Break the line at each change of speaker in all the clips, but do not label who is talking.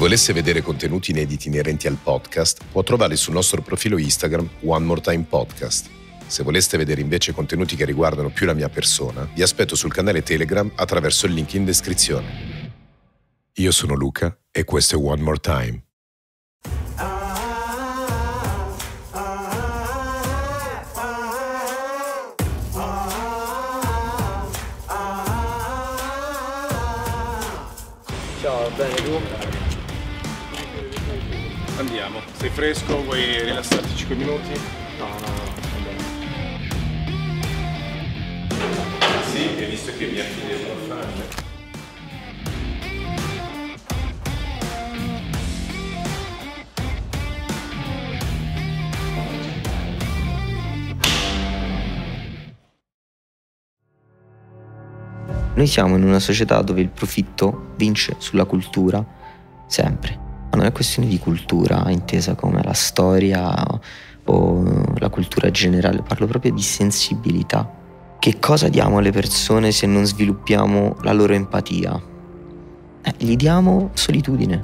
Chi volesse vedere contenuti inediti inerenti al podcast può trovarli sul nostro profilo Instagram One More Time Podcast. Se voleste vedere invece contenuti che riguardano più la mia persona, vi aspetto sul canale Telegram attraverso il link in descrizione. Io sono Luca e questo è One More Time. Sei fresco? Vuoi rilassarti 5 minuti? No, no, no. Sì, hai visto che mi affidi a fare.
Noi siamo in una società dove il profitto vince sulla cultura sempre non è questione di cultura intesa come la storia o la cultura generale, parlo proprio di sensibilità. Che cosa diamo alle persone se non sviluppiamo la loro empatia? Eh, gli diamo solitudine,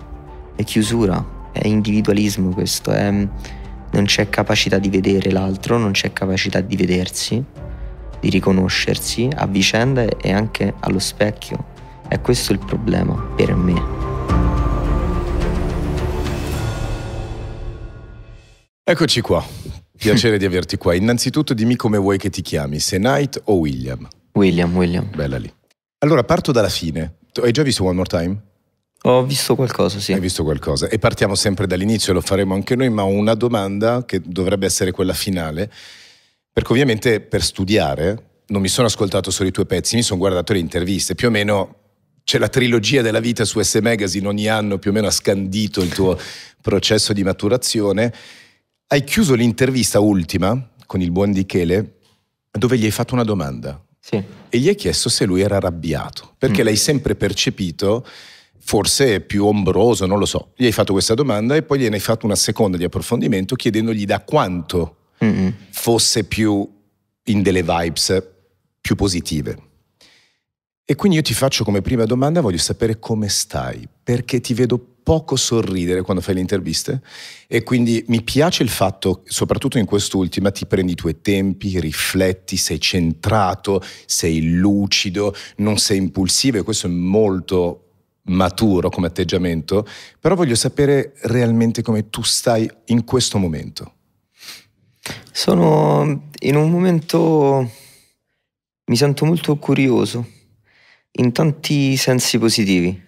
è chiusura, è individualismo questo, è, mm, non c'è capacità di vedere l'altro, non c'è capacità di vedersi, di riconoscersi a vicenda e anche allo specchio. È questo il problema per me.
Eccoci qua, piacere di averti qua. Innanzitutto dimmi come vuoi che ti chiami, se Knight o William. William, William. Bella lì. Allora parto dalla fine. hai già visto One More Time? Ho visto qualcosa, sì. Hai visto qualcosa e partiamo sempre dall'inizio, lo faremo anche noi, ma ho una domanda che dovrebbe essere quella finale, perché ovviamente per studiare non mi sono ascoltato solo i tuoi pezzi, mi sono guardato le interviste, più o meno c'è la trilogia della vita su S Magazine ogni anno più o meno ha scandito il tuo processo di maturazione hai chiuso l'intervista ultima con il buon di dove gli hai fatto una domanda. Sì. E gli hai chiesto se lui era arrabbiato, perché mm. l'hai sempre percepito forse più ombroso, non lo so. Gli hai fatto questa domanda e poi gliene hai fatto una seconda di approfondimento chiedendogli da quanto mm fosse più in delle vibes più positive. E quindi io ti faccio come prima domanda, voglio sapere come stai, perché ti vedo poco sorridere quando fai le interviste e quindi mi piace il fatto, soprattutto in quest'ultima, ti prendi i tuoi tempi, rifletti, sei centrato, sei lucido, non sei impulsivo e questo è molto maturo come atteggiamento, però voglio sapere realmente come tu stai in questo momento. Sono in un momento, mi sento molto
curioso, in tanti sensi positivi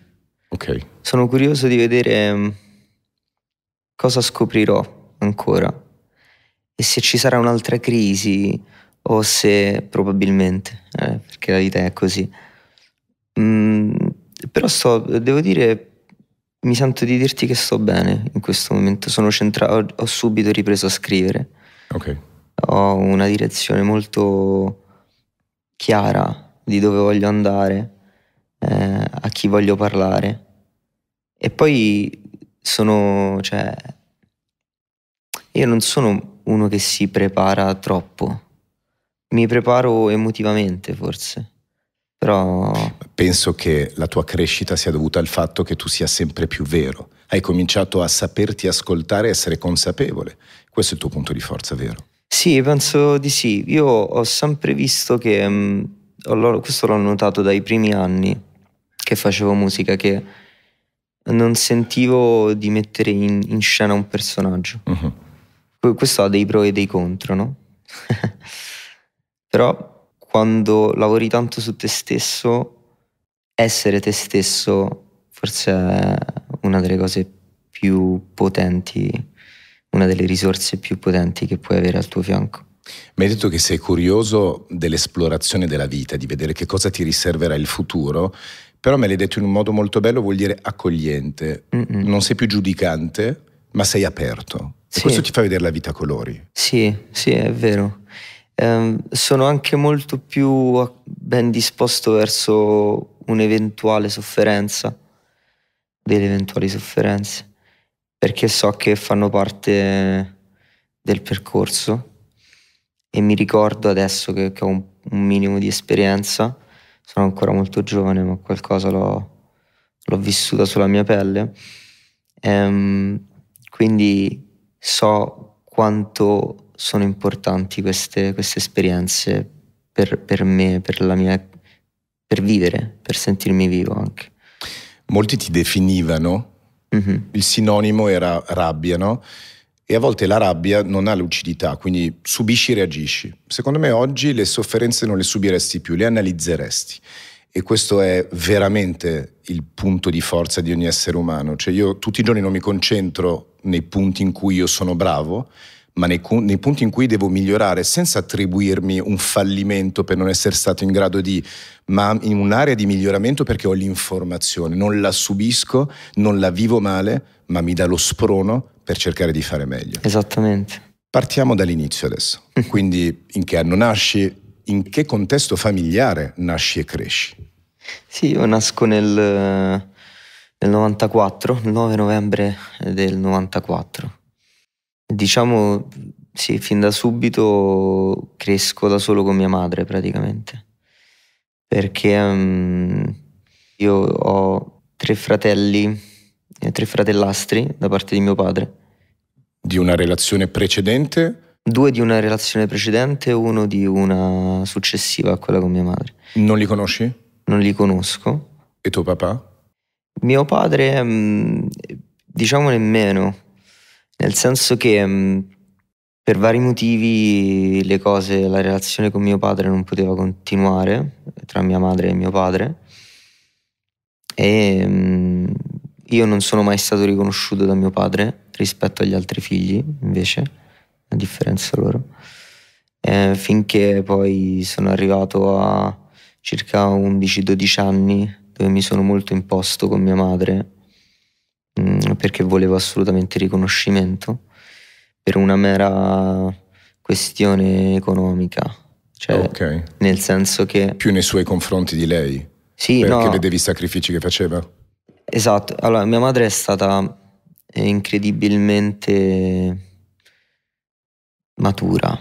Ok. Sono curioso di vedere mm, cosa scoprirò ancora e se ci sarà un'altra crisi o se probabilmente, eh, perché la vita è così. Mm, però sto, devo dire, mi sento di dirti che sto bene in questo momento, sono centrato, ho, subito ripreso a scrivere. Ok. Ho una direzione molto chiara di dove voglio andare, eh, a chi voglio parlare e poi sono, cioè, io non sono uno che
si prepara troppo,
mi preparo emotivamente forse.
Però... Penso che la tua crescita sia dovuta al fatto che tu sia sempre più vero. Hai cominciato a saperti ascoltare e essere consapevole. Questo è il tuo punto di forza, vero?
Sì, penso di sì. Io ho sempre visto che, mm, questo l'ho notato dai primi anni che facevo musica, che non sentivo di mettere in, in scena un personaggio. Uh-huh. Questo ha dei pro e dei contro, no? Però quando lavori tanto su te stesso, essere te stesso forse è una delle cose più potenti, una delle risorse più potenti che puoi avere al tuo fianco.
Mi hai detto che sei curioso dell'esplorazione della vita, di vedere che cosa ti riserverà il futuro però me l'hai detto in un modo molto bello, vuol dire accogliente, Mm-mm. non sei più giudicante, ma sei aperto. Sì. E questo ti fa vedere la vita a colori.
Sì, sì, è vero. Um, sono anche molto più eh, ben disposto verso un'eventuale sofferenza, delle eventuali sofferenze, perché so che fanno parte del percorso e mi ricordo adesso che, che ho un, un minimo di esperienza sono ancora molto giovane, ma qualcosa l'ho, l'ho vissuta sulla mia pelle. Ehm, quindi so quanto sono importanti queste, queste esperienze per, per, me, per la mia
per vivere, per sentirmi vivo anche. Molti ti definivano, mm-hmm. il sinonimo era rabbia, no? e a volte la rabbia non ha lucidità, quindi subisci e reagisci. Secondo me oggi le sofferenze non le subiresti più, le analizzeresti. E questo è veramente il punto di forza di ogni essere umano. Cioè io tutti i giorni non mi concentro nei punti in cui io sono bravo, ma nei, nei punti in cui devo migliorare senza attribuirmi un fallimento per non essere stato in grado di, ma in un'area di miglioramento perché ho l'informazione, non la subisco, non la vivo male, ma mi dà lo sprono per cercare di fare meglio. Esattamente. Partiamo dall'inizio adesso, mm. quindi in che anno nasci, in che contesto familiare nasci e cresci?
Sì, io nasco nel,
nel 94, il
9 novembre del 94. Diciamo, sì, fin da subito cresco da solo con mia madre praticamente, perché um, io ho tre fratelli eh, tre fratellastri da parte di mio padre. Di una relazione precedente? Due di una relazione precedente e uno di una successiva a quella con mia madre. Non li
conosci? Non li conosco. E tuo papà?
Mio padre, mm, diciamo nemmeno, nel senso che mm, per vari motivi le cose, la relazione con mio padre non poteva continuare tra mia madre e mio padre e mm, io non sono mai stato riconosciuto da mio padre rispetto agli altri figli, invece, a differenza loro. Eh, finché poi sono arrivato a circa 11-12 anni, dove mi sono molto imposto con mia madre, mh, mm, perché volevo assolutamente riconoscimento, per una mera questione economica. Cioè, okay. nel senso che... Più nei suoi confronti di lei? Sì, perché no. vedevi
i sacrifici che faceva? Esatto,
allora mia madre è stata incredibilmente matura.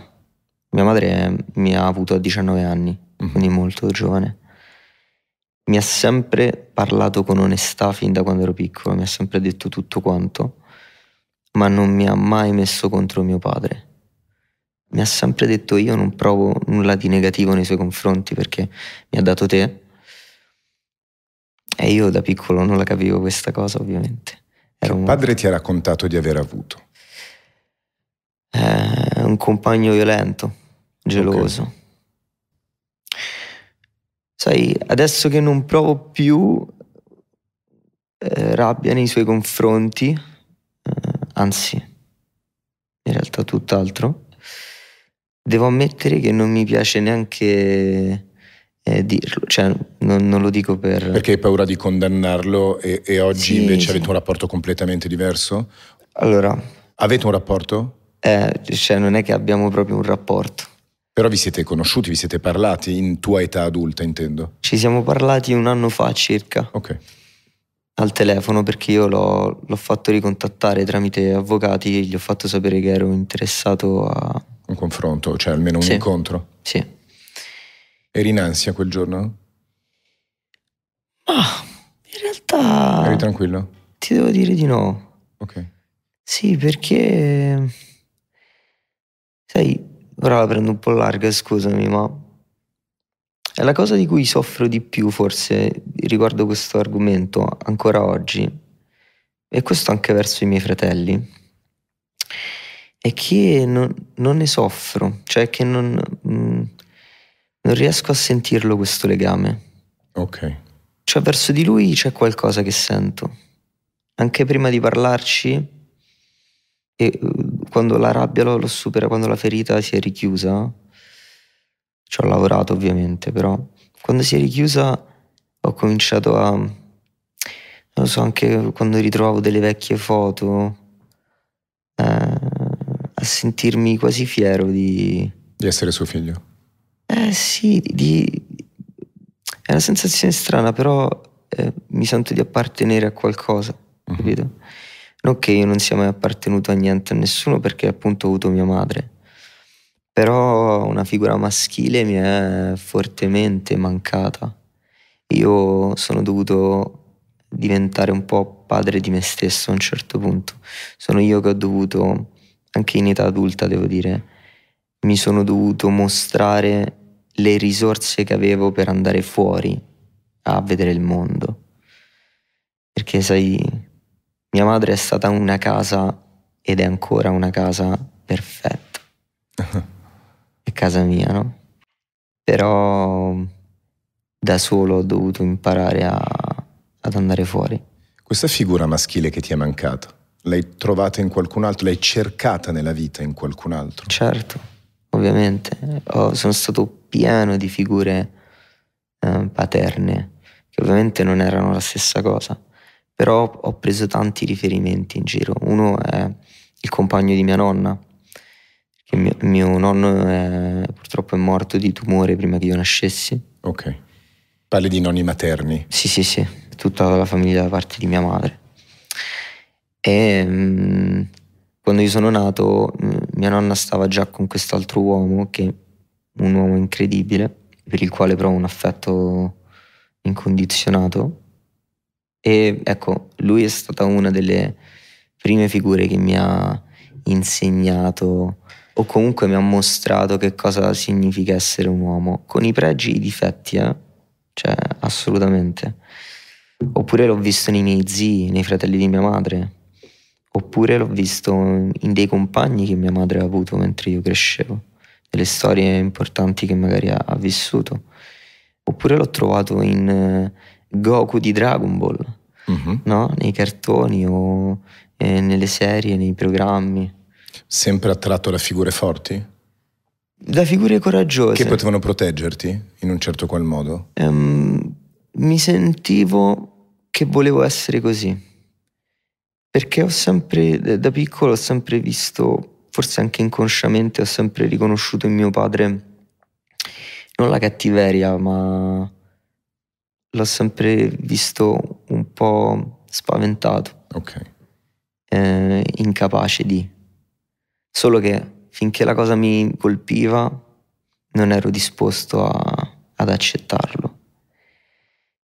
Mia madre mi ha avuto a 19 anni, mm. quindi molto giovane. Mi ha sempre parlato con onestà fin da quando ero piccolo, mi ha sempre detto tutto quanto, ma non mi ha mai messo contro mio padre. Mi ha sempre detto io non provo nulla di negativo nei suoi confronti perché mi ha dato te, e eh, io da piccolo non la capivo questa cosa, ovviamente.
Era che cioè, un... padre ti ha raccontato di aver avuto? Eh, un compagno violento, geloso. Okay.
Sai, adesso che non provo più eh, rabbia nei suoi confronti, eh, anzi, in realtà tutt'altro, devo ammettere che non mi piace neanche eh, dirlo,
cioè, non, non, lo dico per... Perché hai paura di condannarlo e, e oggi sì, invece sì. avete un rapporto completamente diverso? Allora... Avete un rapporto? Eh, cioè non è che abbiamo proprio un rapporto. Però vi siete conosciuti, vi siete parlati in tua età adulta intendo?
Ci siamo parlati un anno fa circa. Ok. Al telefono perché io l'ho, l'ho fatto ricontattare tramite avvocati, e gli ho fatto sapere che ero interessato a...
Un confronto, cioè almeno un sì. incontro? Sì. Eri in ansia quel giorno? Ma in realtà... Eri tranquillo? Ti devo dire
di no. Ok. Sì, perché... Sai, ora la prendo un po' larga, scusami, ma... È la cosa di cui soffro di più, forse, riguardo questo argomento, ancora oggi, e questo anche verso i miei fratelli, è che non, non ne soffro, cioè che non... Mh, mm, non riesco a sentirlo questo legame. Ok. Cioè verso di lui c'è qualcosa che sento. Anche prima di parlarci, e eh, quando la rabbia lo, lo supera, quando la ferita si è richiusa, ci ho lavorato ovviamente, però quando si è richiusa ho cominciato a, non lo so, anche quando ritrovo delle vecchie foto, eh, a sentirmi quasi fiero di... Di essere suo figlio eh sì, di... è una sensazione strana, però eh, mi sento di appartenere a qualcosa, uh-huh. capito? Non che io non sia mai appartenuto a niente, a nessuno, perché appunto ho avuto mia madre. Però una figura maschile mi è fortemente mancata. Io sono dovuto diventare un po' padre di me stesso a un certo punto. Sono io che ho dovuto, anche in età adulta devo dire, mi sono dovuto mostrare le risorse che avevo per andare fuori a vedere il mondo. Perché sai, mia madre è stata una casa ed è ancora una casa perfetta. è casa mia, no? Però da
solo ho dovuto imparare a, ad andare fuori. Questa figura maschile che ti è mancata, l'hai trovata in qualcun altro? L'hai cercata nella vita in qualcun altro?
Certo
ovviamente. Ho, sono stato pieno di figure eh,
paterne, che ovviamente non erano la stessa cosa, però ho preso tanti riferimenti in giro. Uno è il compagno di mia nonna, che mio, mio nonno è, purtroppo è morto di tumore prima che io nascessi. Ok. Parli di nonni materni? Sì, sì, sì, tutta la famiglia da parte di mia madre. E... Mh, mm, quando io sono nato, mia nonna stava già con quest'altro uomo, che è un uomo incredibile, per il quale provo un affetto incondizionato. E ecco, lui è stata una delle prime figure che mi ha insegnato o comunque mi ha mostrato che cosa significa essere un uomo, con i pregi e i difetti, eh? cioè assolutamente. Oppure l'ho visto nei miei zii, nei fratelli di mia madre, Oppure l'ho visto in dei compagni che mia madre ha avuto mentre io crescevo, delle storie importanti che magari ha, ha vissuto. Oppure l'ho trovato in eh, Goku di Dragon Ball, uh-huh. no? nei cartoni o
eh, nelle serie, nei programmi. Sempre attratto da figure forti? Da figure coraggiose. Che potevano proteggerti in un certo qual modo? Um,
mi sentivo che volevo essere così perché ho sempre, da piccolo ho sempre visto, forse anche inconsciamente, ho sempre riconosciuto in mio padre non la cattiveria, ma l'ho sempre visto un po' spaventato, Ok. eh, incapace di. Solo che finché la cosa mi colpiva non ero disposto a, ad accettarlo.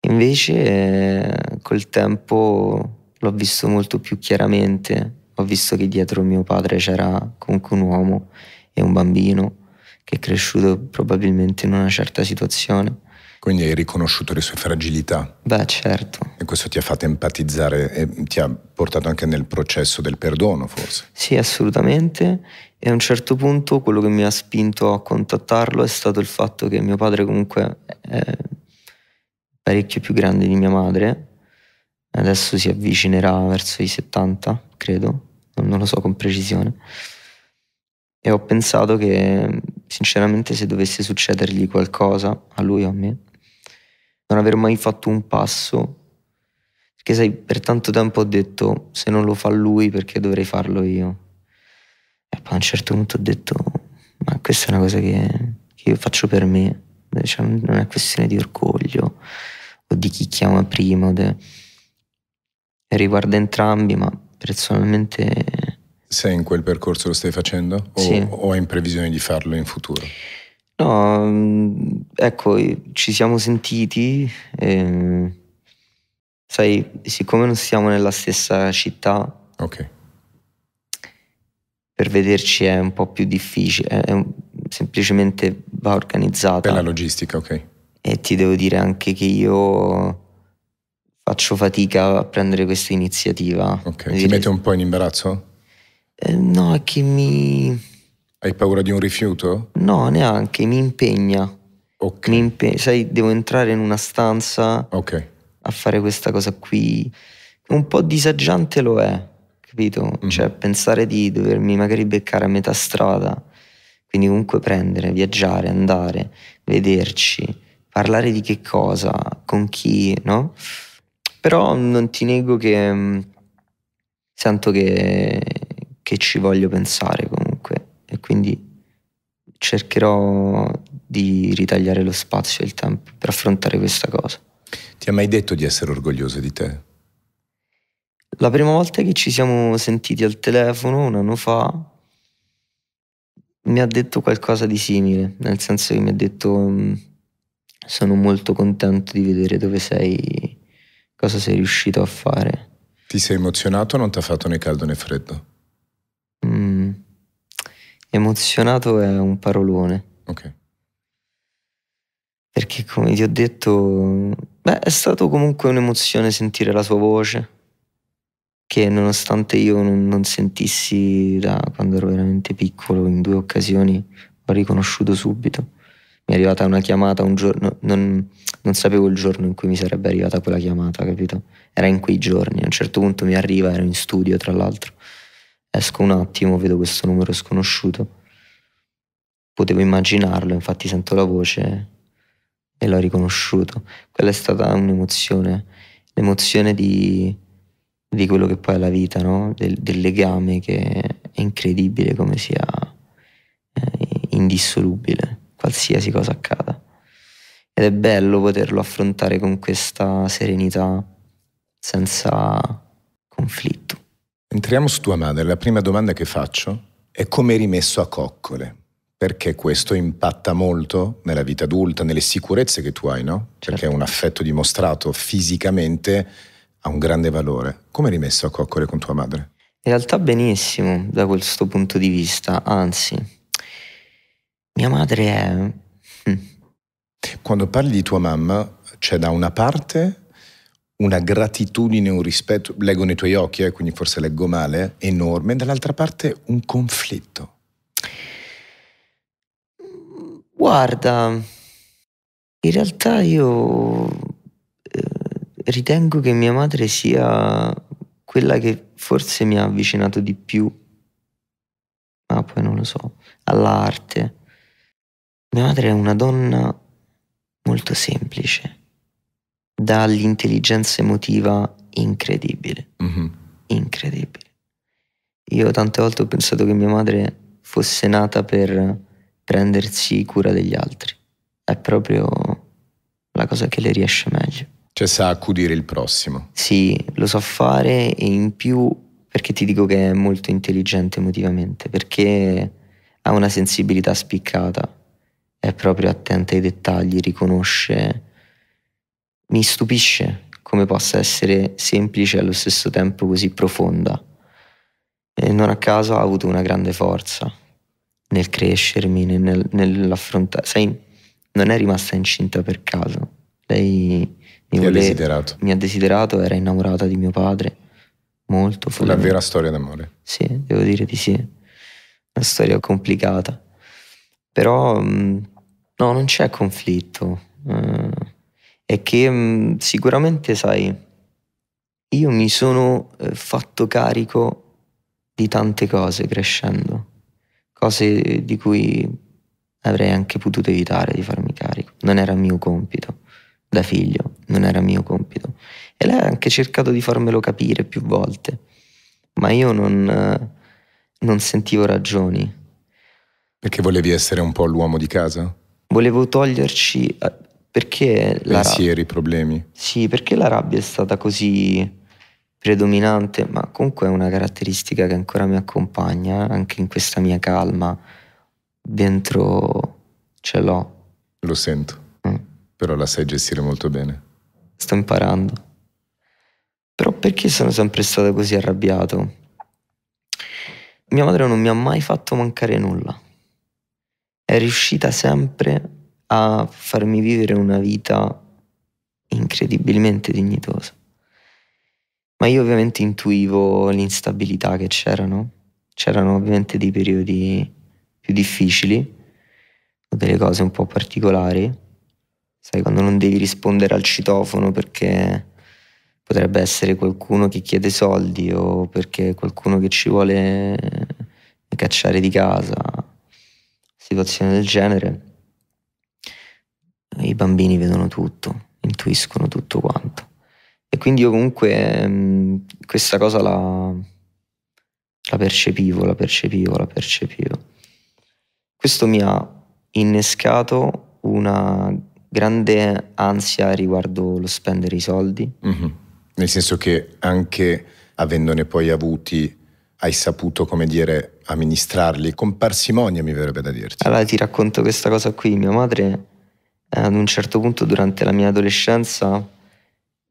Invece eh, col tempo l'ho visto molto più chiaramente, ho visto che dietro mio padre c'era comunque un uomo e un
bambino che è cresciuto probabilmente in una certa situazione. Quindi hai riconosciuto le sue fragilità. Beh, certo. E questo ti ha fatto empatizzare e ti ha portato anche nel processo del perdono, forse. Sì, assolutamente. E a un certo punto quello
che mi ha spinto a contattarlo è stato il fatto che mio padre comunque è parecchio più grande di mia madre adesso si avvicinerà verso i 70, credo, non lo so con precisione. E ho pensato che, sinceramente, se dovesse succedergli qualcosa, a lui o a me, non aver mai fatto un passo, perché sai, per tanto tempo ho detto, se non lo fa lui, perché dovrei farlo io? E poi a un certo punto ho detto, ma questa è una cosa che, che io faccio per me, cioè, non è questione di orgoglio o di chi chiama prima. de riguarda entrambi, ma personalmente...
Sei in quel percorso, lo stai facendo? O, sì. o hai in previsione di farlo in futuro?
No, mm, ecco, ci siamo sentiti, e, ehm, sai, siccome non siamo nella stessa città, okay. per vederci è un po' più difficile, è, semplicemente va organizzata. Per la logistica, ok. E ti devo dire anche che io faccio fatica a prendere questa iniziativa. Ok, ti mette un po' in imbarazzo? Eh, no, è che mi... Hai paura di un rifiuto? No, neanche, mi impegna. Ok. Mi impe... Sai, devo entrare in una stanza okay. a fare questa cosa qui. Un po' disagiante lo è, capito? Mm-hmm. Cioè, pensare di dovermi magari beccare a metà strada, quindi comunque prendere, viaggiare, andare, vederci, parlare di che cosa, con chi, no? Però non ti nego che mh, mm, sento che, che ci voglio pensare comunque e quindi cercherò di ritagliare lo spazio e il tempo per affrontare questa cosa. Ti ha mai detto di essere orgoglioso di te? La prima volta che ci siamo sentiti al telefono un anno fa mi ha detto qualcosa di simile, nel senso che mi ha detto mm, sono molto contento
di vedere dove sei cosa sei riuscito a fare. Ti sei emozionato o non ti ha fatto né caldo né freddo?
Mm, emozionato è un parolone. Ok. Perché come ti ho detto, beh, è stato comunque un'emozione sentire la sua voce, che nonostante io non, non sentissi da quando ero veramente piccolo, in due occasioni ho riconosciuto subito. Mi è arrivata una chiamata un giorno, non, non sapevo il giorno in cui mi sarebbe arrivata quella chiamata, capito? Era in quei giorni, a un certo punto mi arriva, ero in studio tra l'altro, esco un attimo, vedo questo numero sconosciuto, potevo immaginarlo, infatti sento la voce e l'ho riconosciuto. Quella è stata un'emozione, l'emozione di, di quello che poi è la vita, no? del, del legame che è incredibile come sia eh, indissolubile, qualsiasi cosa accada ed è bello poterlo affrontare
con questa serenità senza conflitto. Entriamo su tua madre. La prima domanda che faccio è come è rimesso a coccole, perché questo impatta molto nella vita adulta, nelle sicurezze che tu hai, no? Certo. Perché un affetto dimostrato fisicamente ha un grande valore. Come è rimesso a coccole con tua madre? In realtà benissimo da questo punto di vista, anzi, mia madre è quando parli di tua mamma, c'è da una parte una gratitudine, un rispetto, leggo nei tuoi occhi, eh, quindi forse leggo male, enorme, dall'altra parte un conflitto. Guarda, in realtà io
eh, ritengo che mia madre sia quella che forse mi ha avvicinato di più, ma poi non lo so, all'arte. Mia madre è una donna molto semplice, dà l'intelligenza emotiva incredibile, mm-hmm. incredibile. Io tante volte ho pensato che mia madre fosse nata per prendersi cura degli altri, è proprio la cosa che le riesce meglio. Cioè sa accudire il prossimo. Sì, lo sa so fare e in più perché ti dico che è molto intelligente emotivamente, perché ha una sensibilità spiccata è proprio attenta ai dettagli, riconosce. Mi stupisce come possa essere semplice e allo stesso tempo così profonda. E non a caso ha avuto una grande forza nel crescermi, nel, nell'affrontare. Sai, non è rimasta incinta per caso. Lei mi, voleva, ha desiderato. mi ha desiderato, era innamorata di mio padre, molto. Una vera storia d'amore. Sì, devo dire di sì. Una storia complicata. Però mm, no, non c'è conflitto. Eh. è che mm, sicuramente, sai, io mi sono eh, fatto carico di tante cose crescendo, cose di cui avrei anche potuto evitare di farmi carico. Non era mio compito da figlio, non era mio compito. E lei ha anche cercato di farmelo capire più volte, ma io non, eh, non sentivo ragioni perché volevi essere un po' l'uomo di casa? Volevo toglierci eh, perché pensieri, la... problemi. Sì, perché la rabbia è stata così predominante, ma comunque è una caratteristica che ancora mi accompagna, anche in questa mia calma. Dentro ce l'ho. Lo sento, mm. però la sai gestire molto bene. Sto imparando. Però perché sono sempre stato così arrabbiato? Mia madre non mi ha mai fatto mancare nulla è riuscita sempre a farmi vivere una vita incredibilmente dignitosa. Ma io ovviamente intuivo l'instabilità che c'erano, c'erano ovviamente dei periodi più difficili o delle cose un po' particolari, sai quando non devi rispondere al citofono perché potrebbe essere qualcuno che chiede soldi o perché qualcuno che ci vuole cacciare di casa situazioni del genere i bambini vedono tutto, intuiscono tutto quanto. E quindi io comunque ehm, questa cosa la, la percepivo, la percepivo, la percepivo. Questo mi ha innescato una grande ansia riguardo
lo spendere i soldi. Mm-hmm. Nel senso che anche avendone poi avuti, hai saputo, come dire, amministrarli con parsimonia, mi verrebbe da dirti.
Allora ti racconto questa cosa qui. Mia madre ad un certo punto durante la mia adolescenza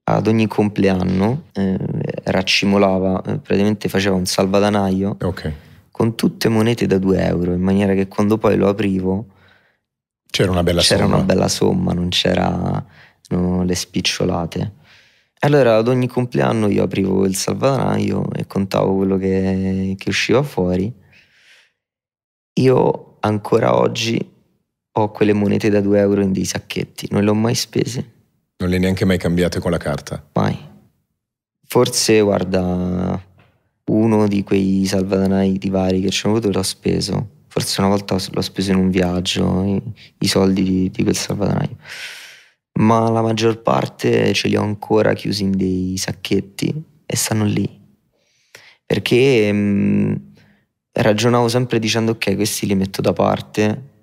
ad ogni compleanno eh, raccimolava, eh, praticamente faceva un salvadanaio okay. con tutte monete da 2 euro, in maniera che quando poi lo aprivo c'era una bella, c'era somma. Una bella somma. non c'erano le spicciolate. Allora ad ogni compleanno io aprivo il salvadanaio e contavo quello che, che usciva fuori io ancora oggi ho quelle monete da 2 euro in dei sacchetti, non le ho mai spese. Non le hai
neanche mai cambiate con la carta? Mai.
Forse, guarda, uno di quei salvadanai di vari che ci hanno avuto l'ho speso. Forse una volta l'ho speso in un viaggio, i, i soldi di, di, quel salvadanaio. Ma la maggior parte ce li ho ancora chiusi in dei sacchetti e stanno lì. Perché... Mh, mm, ragionavo sempre dicendo ok, questi li metto da parte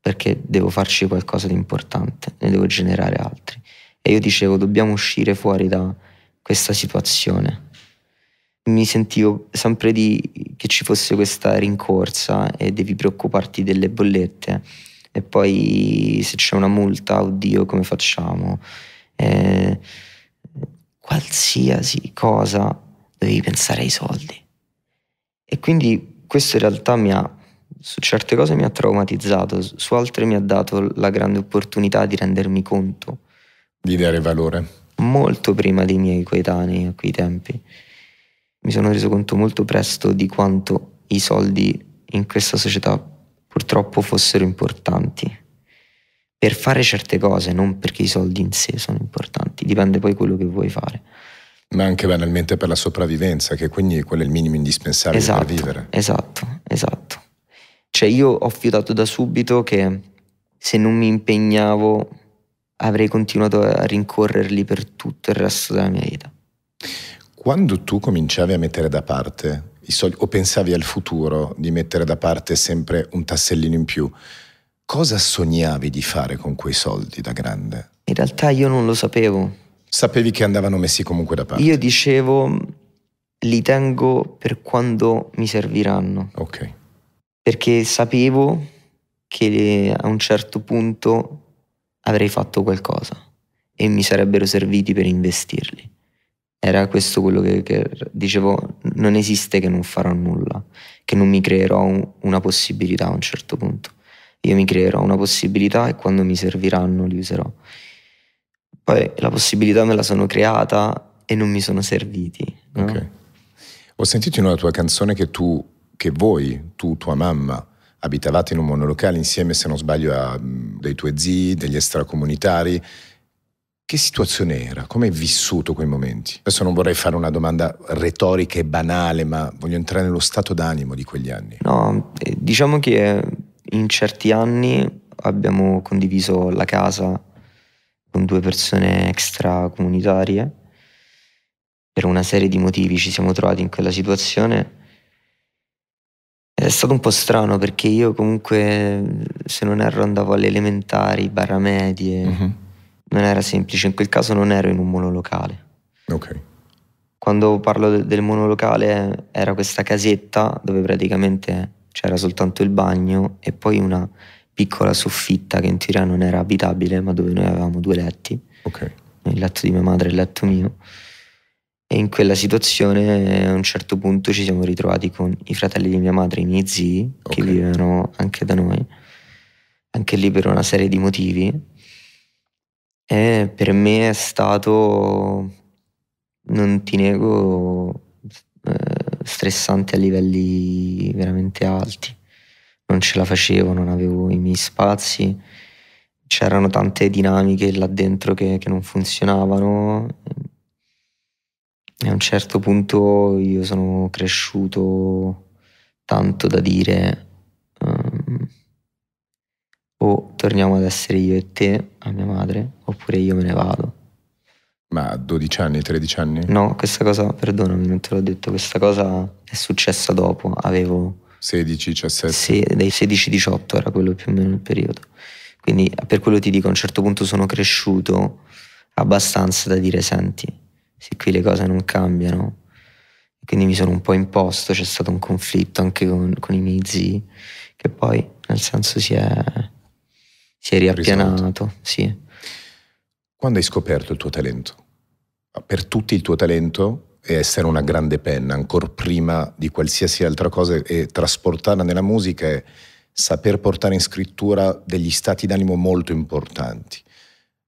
perché devo farci qualcosa di importante, ne devo generare altri. E io dicevo dobbiamo uscire fuori da questa situazione. Mi sentivo sempre di che ci fosse questa rincorsa e devi preoccuparti delle bollette e poi se c'è una multa, oddio come facciamo? Eh, qualsiasi cosa dovevi pensare ai soldi. E quindi questo in realtà mi ha, su certe cose mi ha traumatizzato, su altre mi ha dato la grande opportunità di rendermi conto. Di dare valore. Molto prima dei miei coetanei a quei tempi. Mi sono reso conto molto presto di quanto i soldi in questa società purtroppo fossero importanti. Per fare certe cose, non perché i soldi in sé sono importanti,
dipende poi quello che vuoi fare ma anche banalmente per la sopravvivenza, che quindi quello è il minimo indispensabile esatto, per vivere. Esatto, esatto. Cioè io ho fiutato da
subito che se non mi impegnavo avrei continuato a rincorrerli
per tutto il resto della mia vita. Quando tu cominciavi a mettere da parte i soldi, o pensavi al futuro di mettere da parte sempre un tassellino in più, cosa sognavi di fare con quei soldi da grande? In realtà io non lo sapevo Sapevi che andavano messi comunque da parte? Io dicevo, li tengo
per quando mi serviranno. Ok. Perché sapevo che eh, a un certo punto avrei fatto qualcosa e mi sarebbero serviti per investirli. Era questo quello che, che dicevo, non esiste che non farò nulla, che non mi creerò un, una possibilità a un certo punto. Io mi creerò una possibilità e quando mi serviranno li userò. Poi la possibilità me la sono creata
e non mi sono serviti. No? Okay. Ho sentito in una tua canzone che tu, che voi, tu, tua mamma, abitavate in un monolocale insieme, se non sbaglio, a mm, dei tuoi zii, degli extracomunitari. Che situazione era? Come hai vissuto quei momenti? Adesso non vorrei fare una domanda retorica e banale, ma voglio entrare nello stato d'animo di quegli anni. No, eh,
diciamo che in certi anni abbiamo condiviso la casa con due persone extracomunitarie. Per una serie di motivi ci siamo trovati in quella situazione. è stato un po' strano perché io comunque, se non erro, andavo alle elementari, barra medie. Uh-huh. Non era semplice, in quel caso non ero in un monolocale. Ok. Quando parlo del monolocale era questa casetta dove praticamente c'era soltanto il bagno e poi una piccola soffitta che in teoria non era abitabile, ma dove noi avevamo due letti, okay. il letto di mia madre e il letto mio. E in quella situazione a un certo punto ci siamo ritrovati con i fratelli di mia madre, i miei zii, okay. che vivevano anche da noi, anche lì per una serie di motivi. E per me è stato, non ti nego, eh, stressante a livelli veramente alti non ce la facevo, non avevo i miei spazi, c'erano tante dinamiche là dentro che, che non funzionavano. E a un certo punto io sono cresciuto tanto da dire um, ehm, o oh, torniamo ad essere io e te a mia madre oppure io me ne vado. Ma 12 anni, 13 anni? No, questa cosa, perdonami, non te l'ho detto, questa cosa è successa dopo, avevo 16, 17? Sì, dai 16-18 era quello più o meno il periodo. Quindi per quello ti dico, a un certo punto sono cresciuto abbastanza da dire, senti, se qui le cose non cambiano, quindi mi sono un po' imposto, c'è stato un conflitto anche con, con i miei zii, che poi nel senso si è,
si è riappianato. Sì. Quando hai scoperto il tuo talento? Ah, per tutti il tuo talento essere una grande penna, ancora prima di qualsiasi altra cosa, e trasportarla nella musica è saper portare in scrittura degli stati d'animo molto importanti.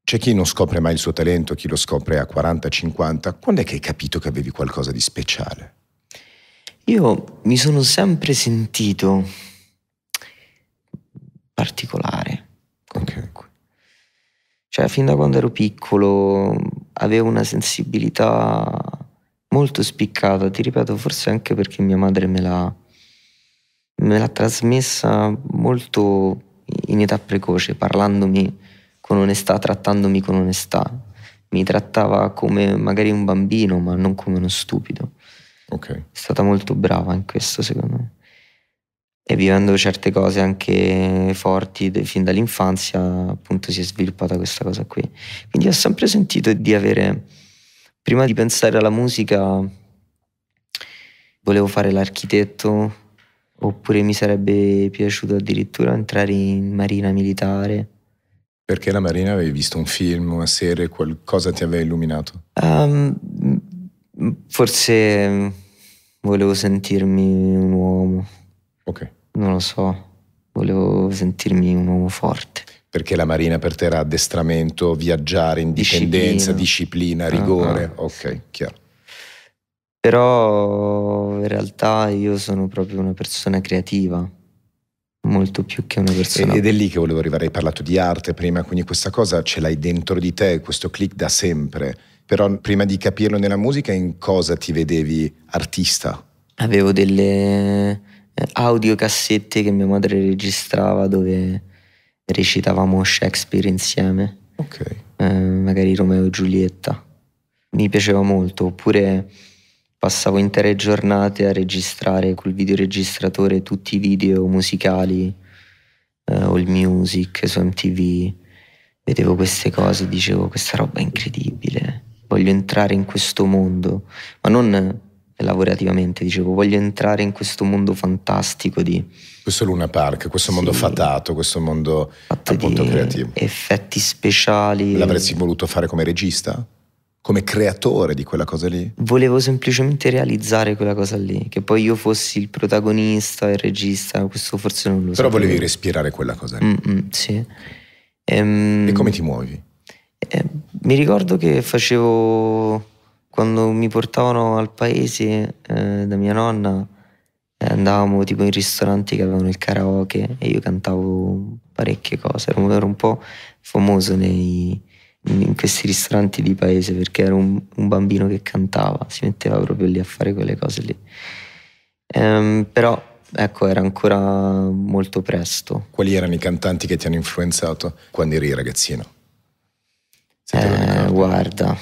C'è chi non scopre mai il suo talento, chi lo scopre a 40-50. Quando è che hai capito che avevi qualcosa di speciale?
Io mi sono sempre sentito particolare. Comunque. Okay. Cioè, fin da quando ero piccolo avevo una sensibilità molto spiccata, ti ripeto, forse anche perché mia madre me l'ha, me l'ha trasmessa molto in età precoce, parlandomi con onestà, trattandomi con onestà. Mi trattava come magari un bambino, ma non come uno stupido. Okay. È stata molto brava in questo, secondo me. E vivendo certe cose anche forti de, fin dall'infanzia, appunto, si è sviluppata questa cosa qui. Quindi ho sempre sentito di avere prima di pensare alla musica volevo fare l'architetto oppure mi sarebbe piaciuto addirittura entrare in
marina militare. Perché la marina avevi visto un film, una serie, qualcosa ti aveva illuminato? Um, forse volevo sentirmi un uomo. Ok. Non lo so, volevo sentirmi un uomo forte perché la Marina per te era addestramento, viaggiare, indipendenza, disciplina, disciplina rigore. Uh-huh. Ok, chiaro.
Però in
realtà io sono proprio una persona creativa, molto più che una persona. Ed è lì che volevo arrivare, hai parlato di arte prima, quindi questa cosa ce l'hai dentro di te, questo click da sempre. Però prima di capirlo nella musica, in cosa ti vedevi artista? Avevo delle eh, audiocassette che mia madre registrava dove
recitavamo Shakespeare insieme, okay. eh, magari Romeo e Giulietta. Mi piaceva molto, oppure passavo intere giornate a registrare col videoregistratore tutti i video musicali eh, o il music su MTV. Vedevo queste cose, dicevo questa roba è incredibile, voglio entrare in questo mondo, ma non lavorativamente, dicevo
voglio entrare in questo mondo fantastico di... Questo Luna Park, questo sì, mondo fatato, questo mondo appunto creativo. Effetti speciali. L'avresti voluto fare come regista? Come creatore di quella cosa lì? Volevo semplicemente realizzare quella cosa lì, che
poi io fossi il protagonista, il regista, questo forse non lo so. Però sapevo. volevi respirare quella cosa lì. Mm, mm, sì. Ehm, e come ti muovi? Eh, mi ricordo che facevo quando mi portavano al paese eh, da mia nonna eh, andavamo tipo in ristoranti che avevano il karaoke e io cantavo parecchie cose, ero, ero un po' famoso nei, in questi ristoranti di paese perché ero un, un, bambino che cantava, si metteva proprio lì a fare quelle cose lì.
Ehm, però ecco, era ancora molto presto. Quali erano i cantanti che ti hanno influenzato quando eri ragazzino? Eh, guarda,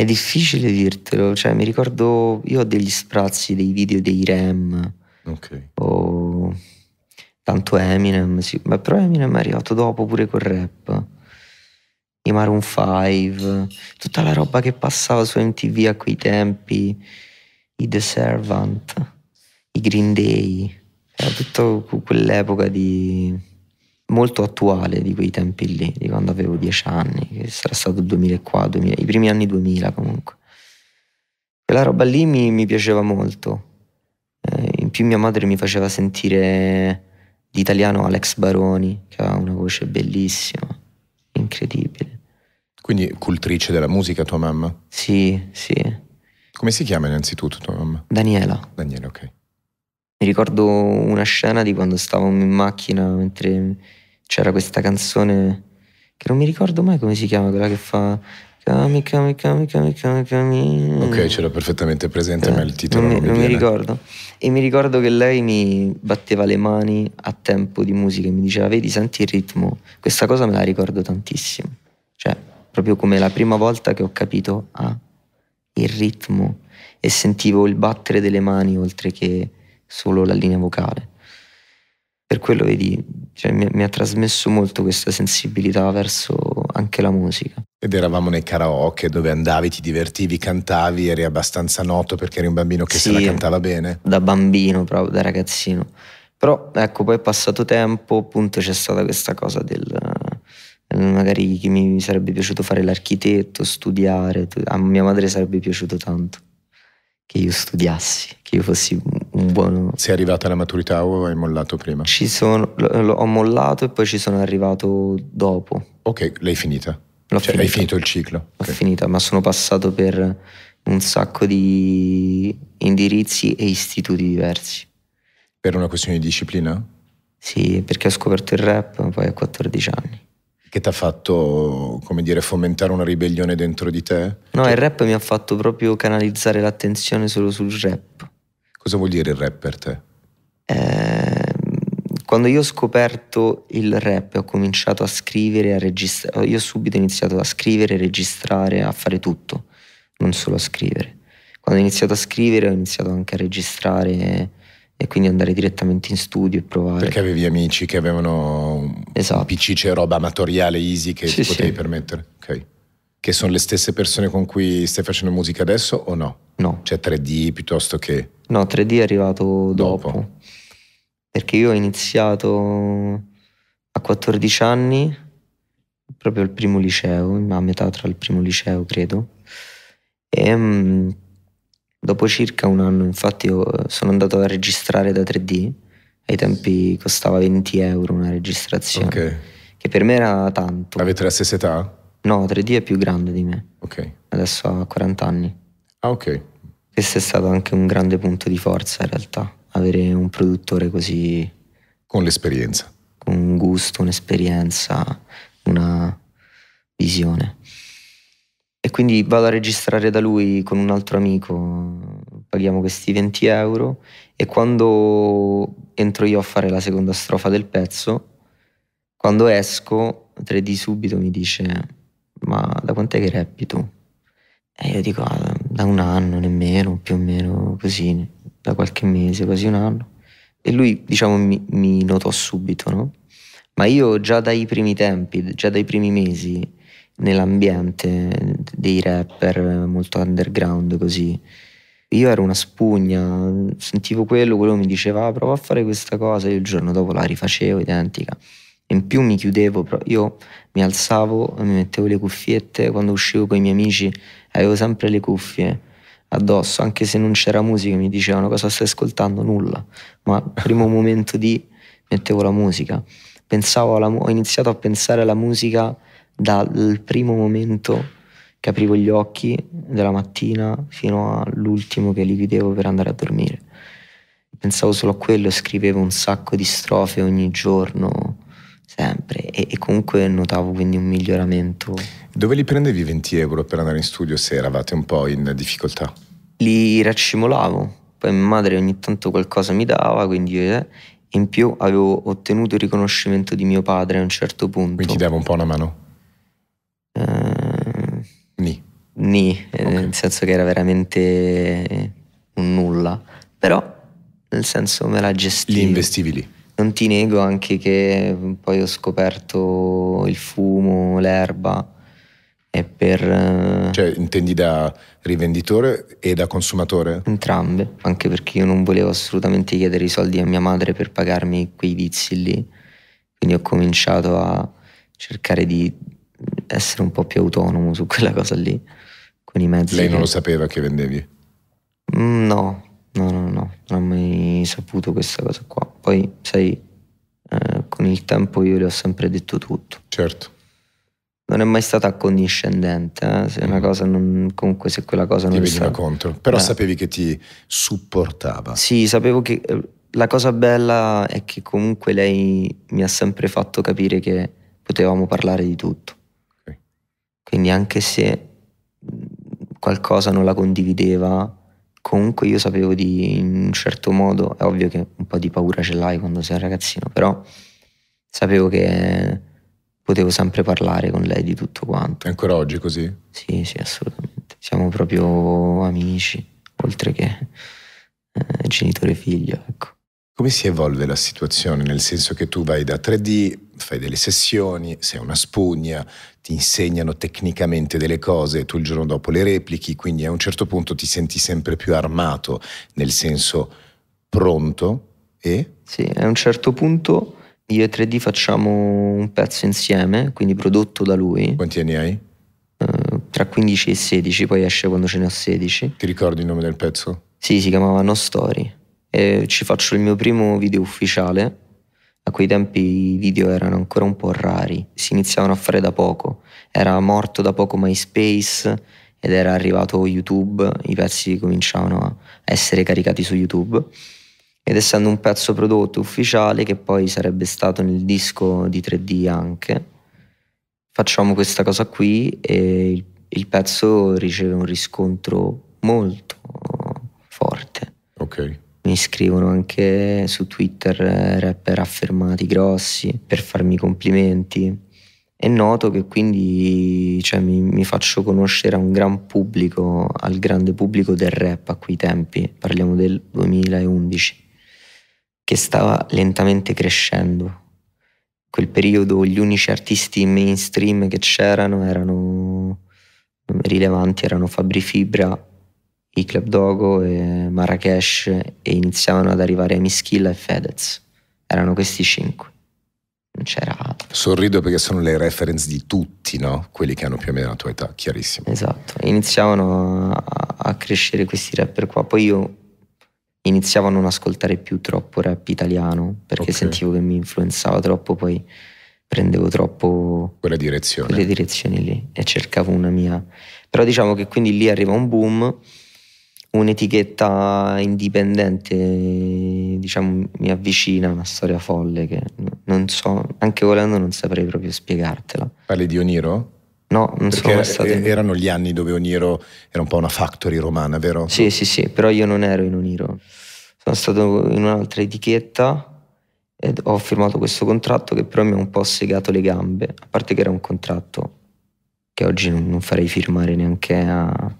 è difficile dirtelo, cioè mi ricordo, io ho degli
sprazzi dei video dei Rem. Ok. O tanto Eminem, sì, ma però Eminem è arrivato dopo pure col rap. I Maroon 5, tutta la roba che passava su MTV a quei tempi, i The Servant, i Green Day, era tutta quell'epoca di molto attuale di quei tempi lì, di quando avevo dieci anni, che sarà stato il 2004, 2000, i primi anni 2000 comunque. Quella roba lì mi, mi piaceva molto. Eh, in più mia madre mi faceva sentire l'italiano
Alex Baroni, che ha una voce bellissima, incredibile. Quindi cultrice della musica tua mamma? Sì, sì. Come si chiama innanzitutto tua mamma? Daniela. Daniela, ok. Mi ricordo una scena di quando stavamo in macchina
mentre c'era questa canzone che non mi ricordo mai come si chiama, quella che fa Kami, kami, kami, kami, kami, cami. Ok, c'era perfettamente presente, eh, ma il titolo non mi, non mi, non mi ricordo. E mi ricordo che lei mi batteva le mani a tempo di musica e mi diceva, vedi, senti il ritmo. Questa cosa me la ricordo tantissimo. Cioè, proprio come la prima volta che ho capito, ah, il ritmo. E sentivo il battere delle mani oltre che solo la linea vocale. Per quello, vedi,
cioè, mi, mi, ha trasmesso molto questa sensibilità verso anche la musica. Ed eravamo nei karaoke dove andavi, ti divertivi, cantavi, eri abbastanza noto perché eri un bambino che sì, se la cantava bene. Da bambino proprio, da ragazzino. Però ecco, poi è passato tempo,
appunto c'è stata questa cosa del magari che mi sarebbe piaciuto fare l'architetto, studiare, a mia madre sarebbe piaciuto tanto che io studiassi,
che io fossi buono. Sei arrivata alla maturità o hai mollato prima? Ci sono, ho mollato e poi ci sono arrivato dopo. Ok, l'hai finita? L'ho cioè, finita. Hai finito
il ciclo? L'ho okay. finita, ma sono passato per un sacco di indirizzi e istituti diversi. Per una questione di disciplina? Sì, perché
ho scoperto il rap poi a 14 anni. Che ti ha fatto, come dire, fomentare una ribellione dentro di te?
No, cioè... il rap mi ha fatto proprio canalizzare l'attenzione solo sul rap. Cosa vuol dire il rap per te? Eh, quando io ho scoperto il rap ho cominciato a scrivere, a registrare, io ho subito iniziato a scrivere, a registrare, a fare tutto, non solo a scrivere. Quando ho iniziato a scrivere ho iniziato
anche a registrare e quindi andare direttamente in studio e provare. Perché avevi amici che avevano esatto. un PC, c'è roba amatoriale, easy che sì, ti potevi sì. permettere? Ok. Che sono le stesse persone con cui stai facendo musica adesso o no? No. Cioè 3D piuttosto che... No, 3D è arrivato dopo. dopo. Perché io ho iniziato
a 14 anni, proprio al primo liceo, a metà tra il primo liceo credo. E mm, dopo circa un anno infatti sono andato a registrare da 3D, ai tempi costava 20 euro una registrazione, okay. che per me era tanto. Avete la stessa età? No, 3D è più grande di me. Ok. Adesso ha 40 anni. Ah ok. Questo è stato anche un grande punto di forza in realtà, avere un produttore così... Con l'esperienza. Con un gusto, un'esperienza, una visione. E quindi vado a registrare da lui con un altro amico, paghiamo questi 20 euro e quando entro io a fare la seconda strofa del pezzo, quando esco, 3D subito mi dice ma da quant'è che rappi tu? E io dico ah, da un anno nemmeno, più o meno così, da qualche mese, quasi un anno. E lui, diciamo, mi, mi notò subito, no? Ma io già dai primi tempi, già dai primi mesi, nell'ambiente dei rapper molto underground così, io ero una spugna, sentivo quello, quello mi diceva ah, prova a fare questa cosa, io il giorno dopo la rifacevo identica. In più mi chiudevo, io mi alzavo, mi mettevo le cuffiette, quando uscivo con i miei amici avevo sempre le cuffie addosso, anche se non c'era musica, mi dicevano cosa stai ascoltando, nulla, ma al primo momento di mettevo la musica. Alla, ho iniziato a pensare alla musica dal primo momento che aprivo gli occhi della mattina fino all'ultimo che li chiudevo per andare a dormire. Pensavo solo a quello, scrivevo un sacco di strofe ogni giorno,
sempre, e, e comunque notavo quindi un miglioramento. Dove li prendevi 20 euro per andare in studio se eravate un po' in difficoltà? Li raccimolavo,
poi mia madre ogni tanto qualcosa mi dava, quindi eh, in più avevo ottenuto il riconoscimento di mio padre a un certo punto. Quindi ti dava un po' una mano? Eh, Ni. Ni, eh, okay. nel senso che era veramente un nulla, però nel senso me la gestivo. Li investivi lì? Non ti nego anche che poi ho scoperto il fumo, l'erba e per... Cioè intendi da rivenditore e da consumatore? Entrambe, anche perché io non volevo assolutamente chiedere i soldi a mia madre per pagarmi quei vizi lì, quindi ho cominciato a cercare di essere un po' più autonomo su quella cosa lì, con i mezzi. Lei non lo sapeva che vendevi? No, no, no, no, non ho mai saputo questa cosa qua. Poi, sai, eh, con il tempo io le ho sempre detto tutto. Certo non è mai stata accondiscendente. Eh? Se, mm. non, comunque, se quella cosa ti non ti veniva contro, però Beh. sapevi che ti supportava. Sì, sapevo che eh, la cosa bella è che comunque lei mi ha sempre fatto capire che potevamo parlare di tutto. Okay. Quindi anche se mm, qualcosa non la condivideva, comunque io sapevo di in un certo modo, è ovvio che un po' di paura ce l'hai quando sei un ragazzino, però sapevo che potevo sempre parlare con lei di tutto quanto. E ancora oggi così?
Sì, sì, assolutamente. Siamo proprio amici, oltre che eh, genitore e figlio, ecco. Come si evolve la situazione? Nel senso che tu vai da 3D, fai delle sessioni, sei una spugna, ti insegnano tecnicamente delle cose, tu il giorno dopo le replichi, quindi a un certo punto ti senti sempre più armato, nel senso pronto e... Sì, a un certo punto io e
3D facciamo un pezzo insieme, quindi prodotto da lui. Quanti anni hai? Uh, tra 15 e 16, poi esce quando ce ne ho 16. Ti ricordi il nome del pezzo? Sì, si chiamava No Story. E ci faccio il mio primo video ufficiale. A quei tempi i video erano ancora un po' rari, si iniziavano a fare da poco. Era morto da poco MySpace ed era arrivato YouTube, i pezzi cominciavano a essere caricati su YouTube ed essendo un pezzo prodotto ufficiale che poi sarebbe stato nel disco di 3D anche, facciamo questa cosa qui e il, il pezzo riceve un riscontro molto forte. Ok. Mi scrivono anche su Twitter eh, rapper affermati grossi per farmi complimenti e noto che quindi cioè, mi, mi, faccio conoscere a un gran pubblico, al grande pubblico del rap a quei tempi, parliamo del 2011 che stava lentamente crescendo. In quel periodo gli unici artisti mainstream che c'erano erano mm, rilevanti, erano Fabri Fibra, i Club Dogo e Marrakesh e iniziavano ad arrivare Mischilla e Fedez. Erano questi cinque.
Non c'era... Sorrido perché sono le reference di tutti, no? Quelli che hanno più o meno la tua età, chiarissimo. Esatto, iniziavano a, a crescere questi rapper qua. Poi io
iniziavo a non ascoltare più troppo rap italiano perché okay. sentivo che mi influenzava troppo, poi prendevo troppo quella direzione. quelle direzioni lì e cercavo una mia. Però diciamo che quindi lì arriva un boom, un'etichetta indipendente diciamo mi avvicina a una storia folle che non so, anche volendo non saprei proprio spiegartela. Parli di Oniro? No, non Perché sono stato. Erano gli anni dove Oniro era un po' una factory romana, vero? Sì, sì, sì, però io non ero in Oniro. Sono stato in un'altra etichetta e ho firmato questo contratto che però mi ha un po' segato le gambe, a parte che era un contratto che oggi non, farei firmare neanche a,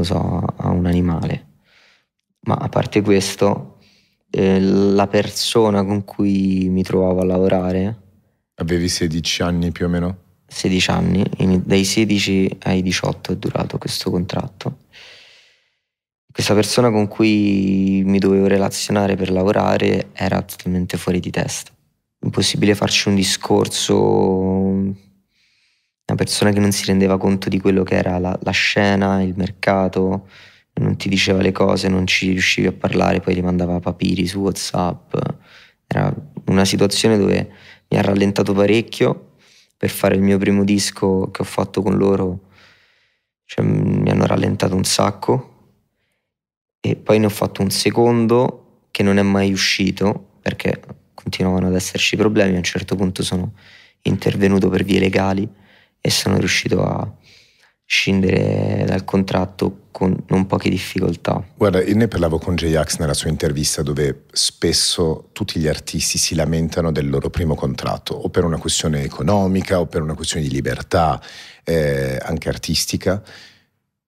so, a, un animale. Ma a parte questo, eh, la persona con cui mi trovavo a lavorare... Avevi 16 anni più o meno? 16 anni, dai 16 ai 18 è durato questo contratto. Questa persona con cui mi dovevo relazionare per lavorare era totalmente fuori di testa. Impossibile farci un discorso, una persona che non si rendeva conto di quello che era la, la scena, il mercato, non ti diceva le cose, non ci riuscivi a parlare, poi ti mandava papiri su WhatsApp. Era una situazione dove mi ha rallentato parecchio per fare il mio primo disco che ho fatto con loro cioè, mi hanno rallentato un sacco e poi ne ho fatto un secondo che non è mai uscito perché continuavano ad esserci problemi a un certo punto sono intervenuto per vie legali e sono riuscito a,
scindere dal contratto con non poche difficoltà. Guarda, io ne parlavo con J-Ax nella sua intervista dove spesso tutti gli artisti si lamentano del loro primo contratto, o per una questione economica, o per una questione di libertà, eh, anche artistica.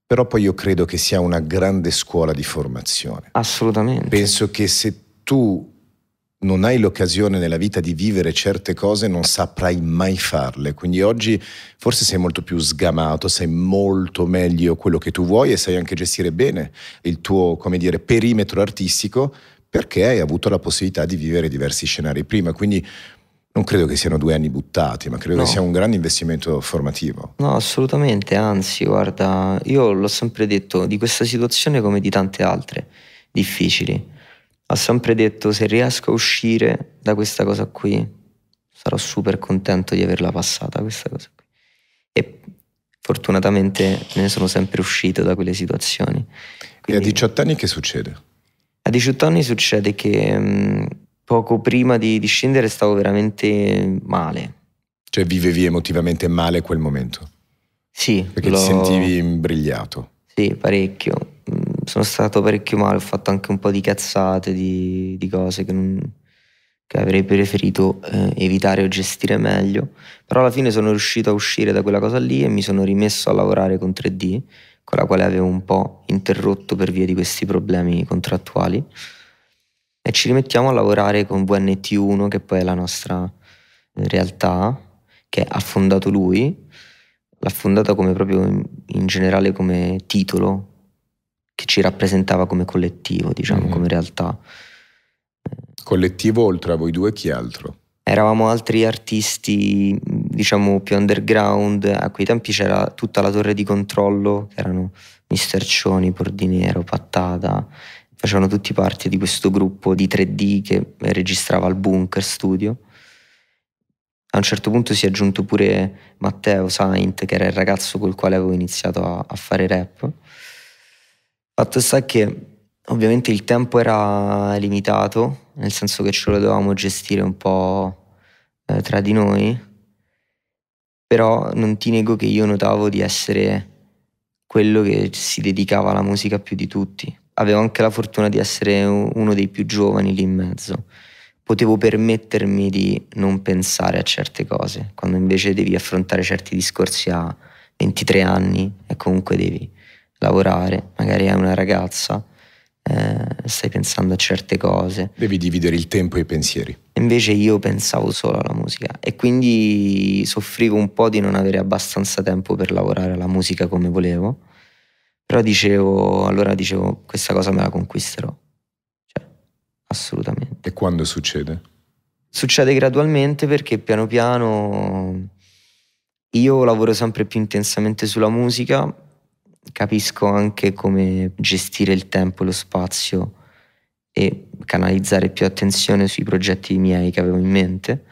Però poi io credo che sia una grande scuola di formazione. Assolutamente. Penso che se tu non hai l'occasione nella vita di vivere certe cose, non saprai mai farle. Quindi oggi forse sei molto più sgamato, sai molto meglio quello che tu vuoi e sai anche gestire bene il tuo, come dire, perimetro artistico perché hai avuto la possibilità di vivere diversi scenari prima. Quindi non credo che siano due anni buttati, ma credo no. che sia un grande investimento formativo.
No, assolutamente, anzi, guarda, io l'ho sempre detto di questa situazione come di tante altre difficili ho sempre detto se riesco a uscire da questa cosa qui sarò super contento di averla passata questa cosa qui. E fortunatamente ne sono sempre uscito da quelle situazioni. Quindi, e a 18 anni che succede? A 18 anni succede che mh, mm, poco prima di, di scendere stavo veramente male. Cioè vivevi emotivamente male quel momento? Sì. Perché lo... ti sentivi imbrigliato? Sì, parecchio sono stato parecchio male, ho fatto anche un po' di cazzate, di, di cose che, che, avrei preferito eh, evitare o gestire meglio, però alla fine sono riuscito a uscire da quella cosa lì e mi sono rimesso a lavorare con 3D, con la quale avevo un po' interrotto per via di questi problemi contrattuali, e ci rimettiamo a lavorare con VNT1, che poi è la nostra eh, realtà, che ha fondato lui, l'ha fondata come proprio in generale come titolo, che ci rappresentava come collettivo, diciamo, mm-hmm. come realtà. Collettivo oltre a voi due, chi altro? Eravamo altri artisti, diciamo, più underground. A quei tempi c'era tutta la torre di controllo, che erano Mister Cioni, Pordinero, Pattata. Facevano tutti parte di questo gruppo di 3D che registrava al Bunker Studio. A un certo punto si è aggiunto pure Matteo Saint, che era il ragazzo col quale avevo iniziato a, a fare rap. Fatto sta che ovviamente il tempo era limitato, nel senso che ce lo dovevamo gestire un po' eh, tra di noi, però non ti nego che io notavo di essere quello che si dedicava alla musica più di tutti. Avevo anche la fortuna di essere uno dei più giovani lì in mezzo. Potevo permettermi di non pensare a certe cose, quando invece devi affrontare certi discorsi a 23 anni e comunque devi lavorare, magari hai una ragazza, eh, stai pensando a certe cose. Devi dividere il tempo e i pensieri. Invece io pensavo solo alla musica e quindi soffrivo un po' di non avere abbastanza tempo per lavorare alla musica come volevo, però dicevo, allora dicevo, questa cosa me la conquisterò,
cioè, assolutamente. E quando succede?
Succede gradualmente perché piano piano io lavoro sempre più intensamente sulla musica, capisco anche come gestire il tempo e lo spazio e canalizzare più attenzione sui progetti miei che avevo in mente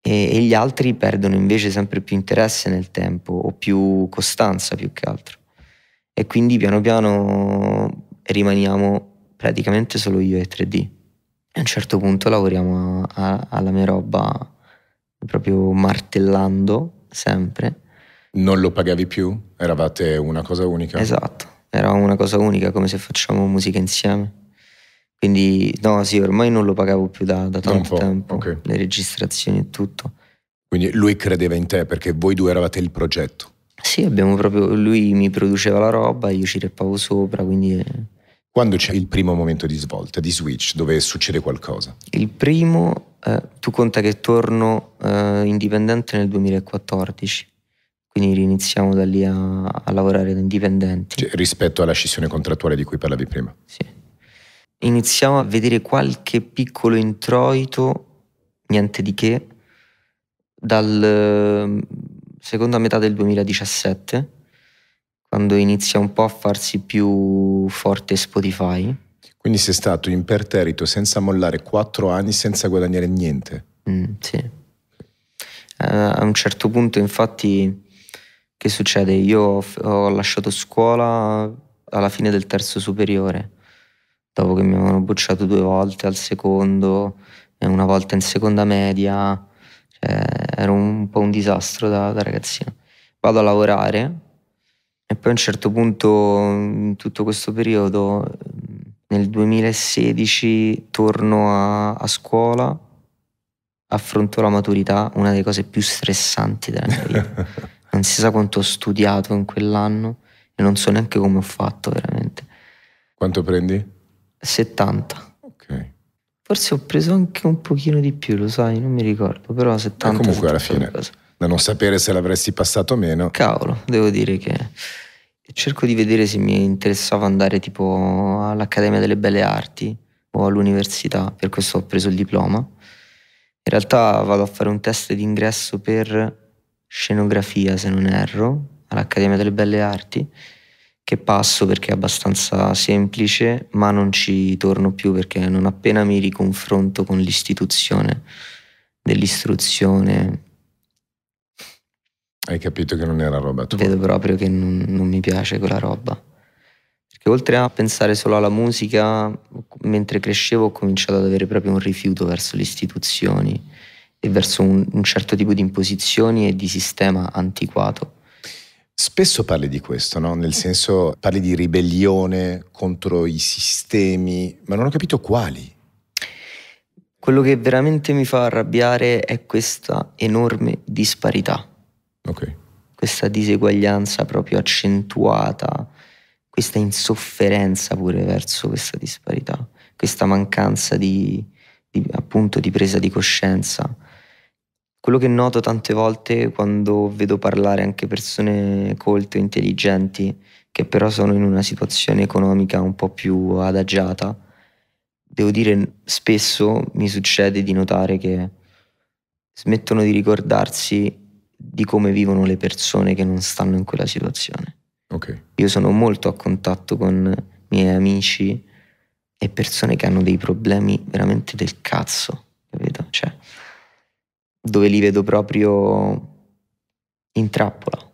e, e gli altri perdono invece sempre più interesse nel tempo o più costanza più che altro e quindi piano piano rimaniamo praticamente solo io e 3D e a un certo punto lavoriamo a, a, alla mia roba proprio martellando sempre non lo pagavi più? Eravate una cosa unica? Esatto, eravamo una cosa unica, come se facciamo musica insieme. Quindi, no, sì, ormai non lo pagavo più da, da tanto tempo, okay. le registrazioni e tutto. Quindi lui credeva in te perché voi due eravate il progetto. Sì, abbiamo proprio, lui mi produceva la roba, io ci reppavo sopra, quindi... Eh. Quando c'è il primo momento di svolta, di switch, dove succede qualcosa? Il primo, eh, tu conta che torno eh, indipendente nel 2014 quindi riniziamo da lì a, a lavorare da indipendenti. Cioè, rispetto alla scissione contrattuale di cui parlavi prima. Sì. Iniziamo a vedere qualche piccolo introito, niente di che, dal ehm, seconda metà del 2017,
quando inizia un po' a farsi più forte Spotify. Quindi sei stato imperterrito senza mollare quattro anni senza guadagnare niente. Mm, sì.
A un certo punto infatti che succede? Io ho lasciato scuola alla fine del terzo superiore, dopo che mi avevano bocciato due volte al secondo una volta in seconda media, cioè, era un po' un disastro da, da ragazzino. Vado a lavorare e poi a un certo punto in tutto questo periodo, nel 2016, torno a, a scuola, affronto la maturità, una delle cose più stressanti della mia vita. non si sa quanto ho studiato in quell'anno e non so neanche come ho fatto veramente. Quanto prendi?
70. Ok.
Forse ho preso anche un pochino di più, lo sai, non mi ricordo, però 70. Eh, Ma comunque alla fine,
da non sapere se l'avresti passato o meno. Cavolo,
devo dire che cerco di vedere se mi interessava andare tipo all'Accademia delle Belle Arti o all'università, per questo ho preso il diploma. In realtà vado a fare un test d'ingresso per scenografia, se non erro, all'Accademia delle Belle Arti, che passo perché è abbastanza semplice, ma non ci torno più perché non appena mi riconfronto con l'istituzione dell'istruzione. Hai capito che non era roba tua? Vedo proprio che non, non mi piace quella roba oltre a pensare solo alla musica, mentre crescevo ho cominciato ad avere proprio un rifiuto verso le istituzioni
e verso un, un certo tipo di imposizioni e di sistema antiquato. Spesso parli di questo, no? nel senso parli di ribellione contro i sistemi, ma non ho capito quali. Quello che veramente mi fa arrabbiare
è questa enorme disparità, okay. questa diseguaglianza proprio accentuata, questa insofferenza pure verso questa disparità, questa mancanza di, di, appunto, di presa di coscienza quello che noto tante volte quando vedo parlare anche persone colte o intelligenti, che però sono in una situazione economica un po' più adagiata, devo dire spesso mi succede di notare che smettono di ricordarsi di come vivono le persone che non stanno in quella situazione. Okay. Io sono molto a contatto con miei amici e persone che hanno dei problemi veramente del cazzo, capito? Cioè, dove li vedo proprio in trappola.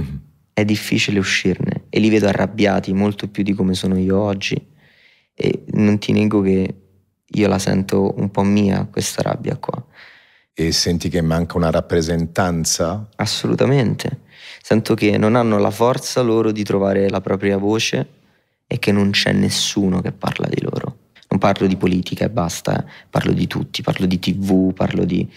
Mm-hmm. È difficile uscirne e li vedo arrabbiati molto più di come sono io oggi e non ti nego che io la sento un po' mia questa rabbia qua. E senti che manca una rappresentanza? Assolutamente. Sento che non hanno la forza loro di trovare la propria voce e che non c'è nessuno che parla di loro. Non parlo di politica e basta, eh. parlo di tutti, parlo di tv, parlo di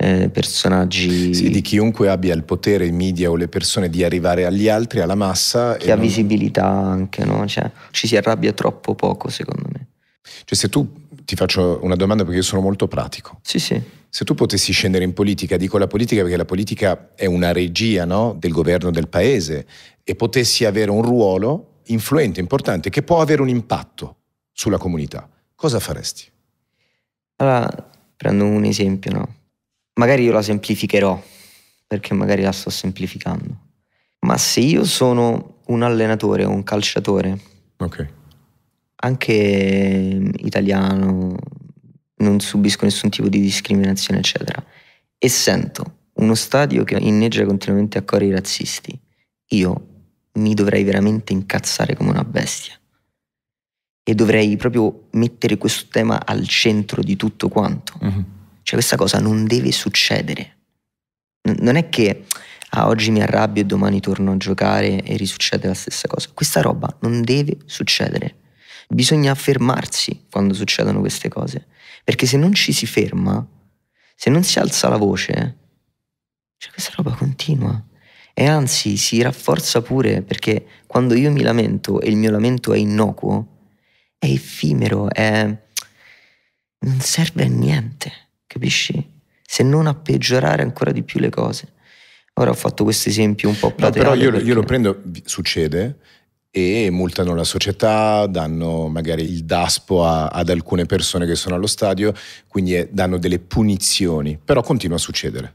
eh, personaggi. Sì, di chiunque abbia il potere, i media o le persone di arrivare agli altri, alla massa. Che ha non... visibilità anche, no? Cioè, ci si arrabbia troppo poco, secondo me. Cioè, se tu ti faccio una domanda perché io sono molto pratico. Sì, sì. Se tu potessi scendere in politica, dico la politica perché la politica è una regia no? del governo del paese e potessi avere un ruolo influente, importante, che può avere un impatto sulla comunità, cosa faresti?
Allora, prendo un esempio, no? magari io la semplificherò, perché magari la sto semplificando. Ma se io sono un allenatore, un calciatore, okay. anche mm, italiano, non subisco nessun tipo di discriminazione, eccetera, e sento uno stadio che inneggia continuamente a cori razzisti, io mi dovrei veramente incazzare come una bestia. E dovrei proprio mettere questo tema al centro di tutto quanto. Mm-hmm cioè questa cosa non deve succedere. non è che ah, oggi mi arrabbio e domani torno a giocare e risuccede la stessa cosa. Questa roba non deve succedere. Bisogna fermarsi quando succedono queste cose. Perché se non ci si ferma, se non si alza la voce, cioè questa roba continua. E anzi si rafforza pure perché quando io mi lamento e il mio lamento è innocuo, è effimero, è... non serve a niente capisci? Se non a peggiorare ancora di più le cose. Ora ho fatto questo esempio un po' plateale. No, però io, perché...
io lo prendo, succede, e multano la società, danno magari il daspo a, ad alcune persone che sono allo stadio, quindi danno delle punizioni, però continua a succedere.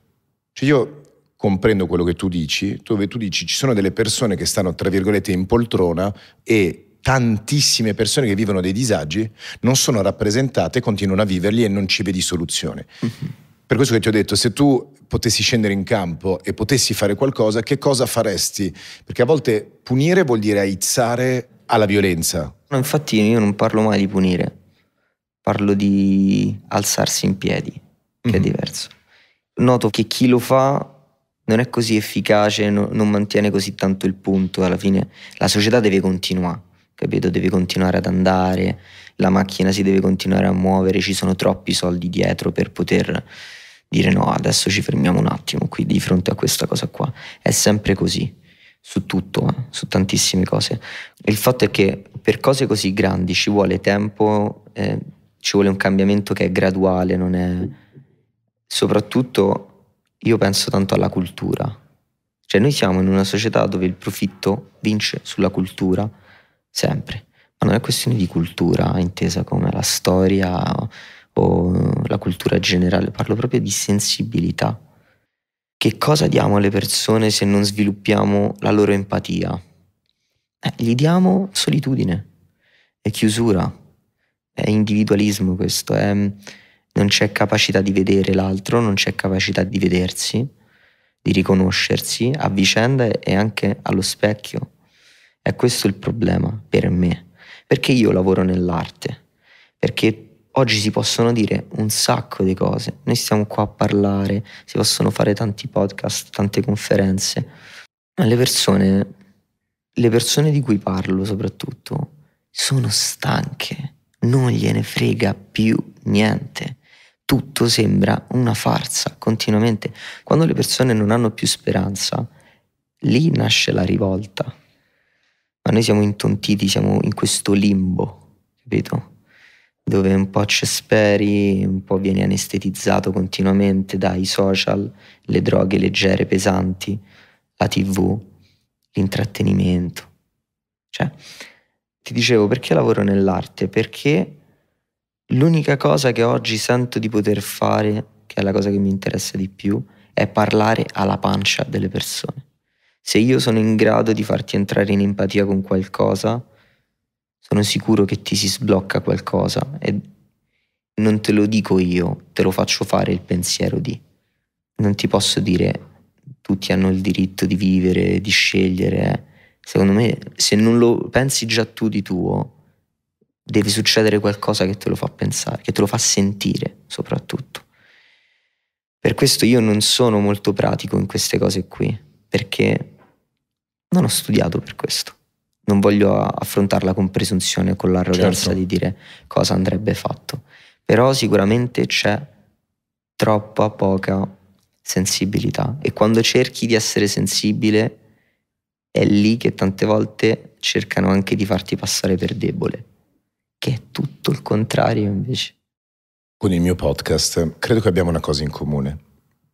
Cioè io comprendo quello che tu dici, dove tu dici ci sono delle persone che stanno tra virgolette in poltrona e tantissime persone che vivono dei disagi non sono rappresentate, continuano a viverli e non ci vedi soluzione. Uh mhm. -huh. Per questo che ti ho detto, se tu potessi scendere in campo e potessi fare qualcosa, che cosa faresti? Perché a volte punire vuol dire aizzare alla violenza. No,
infatti io non parlo mai di punire, parlo di alzarsi in piedi, che uh -huh. è mhm. diverso. Noto che chi lo fa non è così efficace, no, non mantiene così tanto il punto, alla fine la società deve continuare capito? Devi continuare ad andare, la macchina si deve continuare a muovere, ci sono troppi soldi dietro per poter dire no, adesso ci fermiamo un attimo qui di fronte a questa cosa qua. È sempre così, su tutto, eh? su tantissime cose. Il fatto è che per cose così grandi ci vuole tempo, eh, ci vuole un cambiamento che è graduale, non è... Soprattutto io penso tanto alla cultura. Cioè noi siamo in una società dove il profitto vince sulla cultura sempre. Ma non è questione di cultura intesa come la storia o la cultura generale, parlo proprio di sensibilità. Che cosa diamo alle persone se non sviluppiamo la loro empatia? Eh, gli diamo solitudine, è chiusura, è individualismo questo, è, non c'è capacità di vedere l'altro, non c'è capacità di vedersi, di riconoscersi a vicenda e anche allo specchio. È questo il problema per me. Perché io lavoro nell'arte? Perché oggi si possono dire un sacco di cose. Noi stiamo qua a parlare, si possono fare tanti podcast, tante conferenze. Ma le persone, le persone di cui parlo soprattutto, sono stanche. Non gliene frega più niente. Tutto sembra una farsa continuamente. Quando le persone non hanno più speranza, lì nasce la rivolta ma noi siamo intontiti, siamo in questo limbo, capito? Dove un po' ci speri, un po' vieni anestetizzato continuamente dai social, le droghe leggere, pesanti, la tv, l'intrattenimento. Cioè, ti dicevo, perché lavoro nell'arte? Perché l'unica cosa che oggi sento di poter fare, che è la cosa che mi interessa di più, è parlare alla pancia delle persone se io sono in grado di farti entrare in empatia con qualcosa, sono sicuro che ti si sblocca qualcosa e non te lo dico io, te lo faccio fare il pensiero di. Non ti posso dire tutti hanno il diritto di vivere, di scegliere. Secondo me, se non lo pensi già tu di tuo, deve succedere qualcosa che te lo fa pensare, che te lo fa sentire soprattutto. Per questo io non sono molto pratico in queste cose qui, perché non ho studiato per questo. Non voglio affrontarla con presunzione o con l'arroganza certo. di dire cosa andrebbe fatto. Però sicuramente c'è troppa poca sensibilità e quando cerchi di essere sensibile è lì che tante volte cercano anche di farti passare per debole, che è tutto
il contrario invece. Con il mio podcast credo che abbiamo una cosa in comune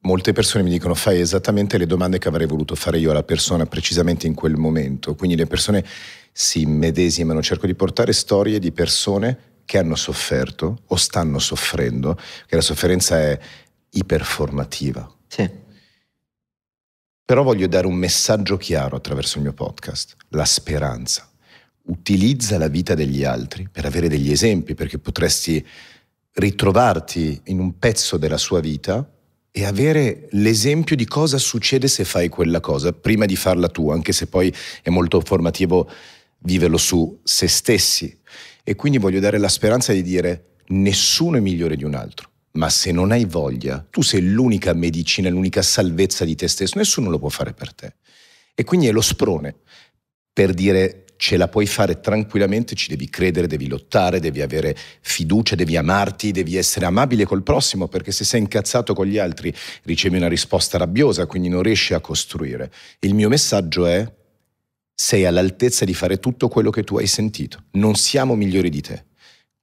molte persone mi dicono fai esattamente le domande che avrei voluto fare io alla persona precisamente in quel momento. Quindi le persone si immedesimano, cerco di portare storie di persone che hanno sofferto o stanno soffrendo, che la sofferenza è iperformativa. Sì. Però voglio dare un messaggio chiaro attraverso il mio podcast, la speranza. Utilizza la vita degli altri per avere degli esempi, perché potresti ritrovarti in un pezzo della sua vita e avere l'esempio di cosa succede se fai quella cosa prima di farla tu, anche se poi è molto formativo viverlo su se stessi. E quindi voglio dare la speranza di dire nessuno è migliore di un altro, ma se non hai voglia, tu sei l'unica medicina, l'unica salvezza di te stesso, nessuno lo può fare per te. E quindi è lo sprone per dire ce la puoi fare tranquillamente, ci devi credere, devi lottare, devi avere fiducia, devi amarti, devi essere amabile col prossimo, perché se sei incazzato con gli altri ricevi una risposta rabbiosa, quindi non riesci a costruire. Il mio messaggio è sei all'altezza di fare tutto quello che tu hai sentito. Non siamo migliori di te.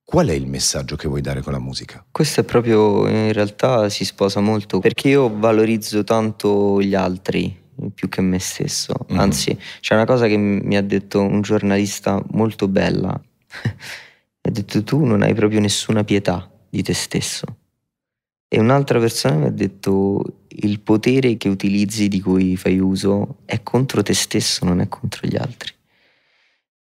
Qual è il messaggio che vuoi dare con la musica?
Questo è proprio, in realtà si sposa molto, perché io valorizzo tanto gli altri più che me stesso. Mm-hmm. Anzi, c'è una cosa che mi ha detto un giornalista molto bella. mi ha detto tu non hai proprio nessuna pietà di te stesso. E un'altra persona mi ha detto il potere che utilizzi, di cui fai uso, è contro te stesso, non è contro gli altri.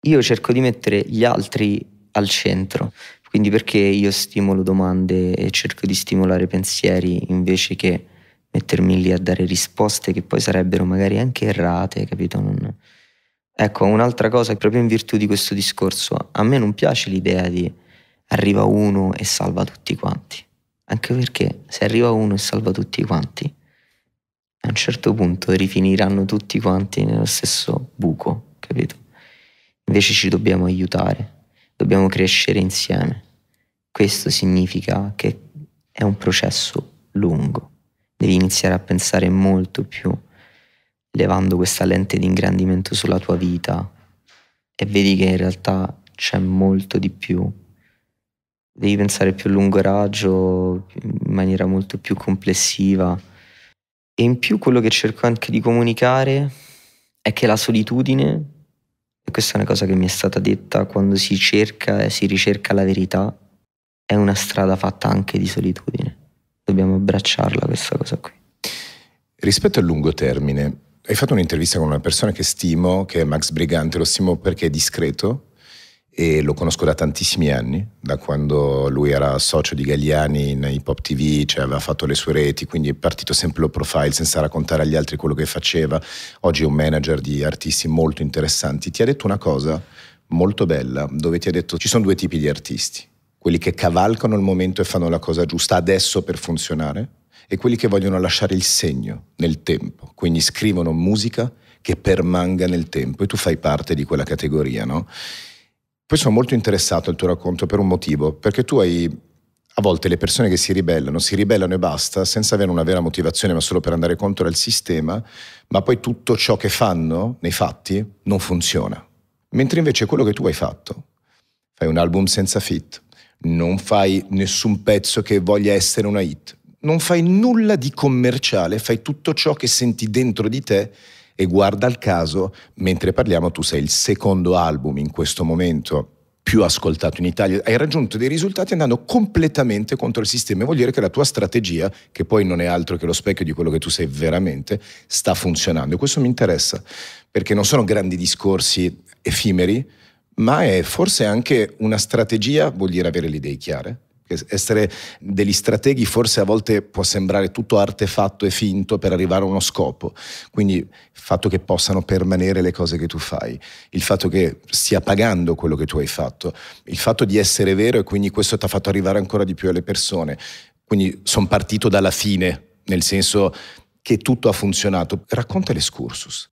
Io cerco di mettere gli altri al centro, quindi perché io stimolo domande e cerco di stimolare pensieri invece che mettermi lì a dare risposte che poi sarebbero magari anche errate, capito? Non... Ecco, un'altra cosa, proprio in virtù di questo discorso, a me non piace l'idea di arriva uno e salva tutti quanti. Anche perché se arriva uno e salva tutti quanti, a un certo punto rifiniranno tutti quanti nello stesso buco, capito? Invece ci dobbiamo aiutare, dobbiamo crescere insieme. Questo significa che è un processo lungo devi iniziare a pensare molto più levando questa lente di ingrandimento sulla tua vita e vedi che in realtà c'è molto di più. Devi pensare più a lungo raggio, in maniera molto più complessiva. E in più quello che cerco anche di comunicare è che la solitudine, e questa è una cosa che mi è stata detta, quando si cerca e si ricerca la
verità, è una strada fatta anche di solitudine dobbiamo abbracciarla questa cosa qui. Rispetto al lungo termine, hai fatto un'intervista con una persona che stimo, che è Max Brigante, lo stimo perché è discreto e lo conosco da tantissimi anni, da quando lui era socio di Gagliani in Hip Hop TV, cioè aveva fatto le sue reti, quindi è partito sempre lo profile senza raccontare agli altri quello che faceva. Oggi è un manager di artisti molto interessanti. Ti ha detto una cosa molto bella, dove ti ha detto ci sono due tipi di artisti, quelli che cavalcano il momento e fanno la cosa giusta adesso per funzionare, e quelli che vogliono lasciare il segno nel tempo, quindi scrivono musica che permanga nel tempo e tu fai parte di quella categoria, no? Poi sono molto interessato al tuo racconto per un motivo, perché tu hai a volte le persone che si ribellano, si ribellano e basta, senza avere una vera motivazione, ma solo per andare contro il sistema, ma poi tutto ciò che fanno, nei fatti, non funziona. Mentre invece quello che tu hai fatto, fai un album senza fit, non fai nessun pezzo che voglia essere una hit, non fai nulla di commerciale, fai tutto ciò che senti dentro di te e guarda al caso, mentre parliamo tu sei il secondo album in questo momento più ascoltato in Italia, hai raggiunto dei risultati andando completamente contro il sistema e vuol dire che la tua strategia, che poi non è altro che lo specchio di quello che tu sei veramente, sta funzionando e questo mi interessa perché non sono grandi discorsi effimeri, ma è forse anche una strategia, vuol dire avere le idee chiare. Essere degli strateghi forse a volte può sembrare tutto artefatto e finto per arrivare a uno scopo, quindi il fatto che possano permanere le cose che tu fai, il fatto che stia pagando quello che tu hai fatto, il fatto di essere vero e quindi questo ti ha fatto arrivare ancora di più alle persone. Quindi sono partito dalla fine, nel senso che tutto ha funzionato. Racconta l'escursus.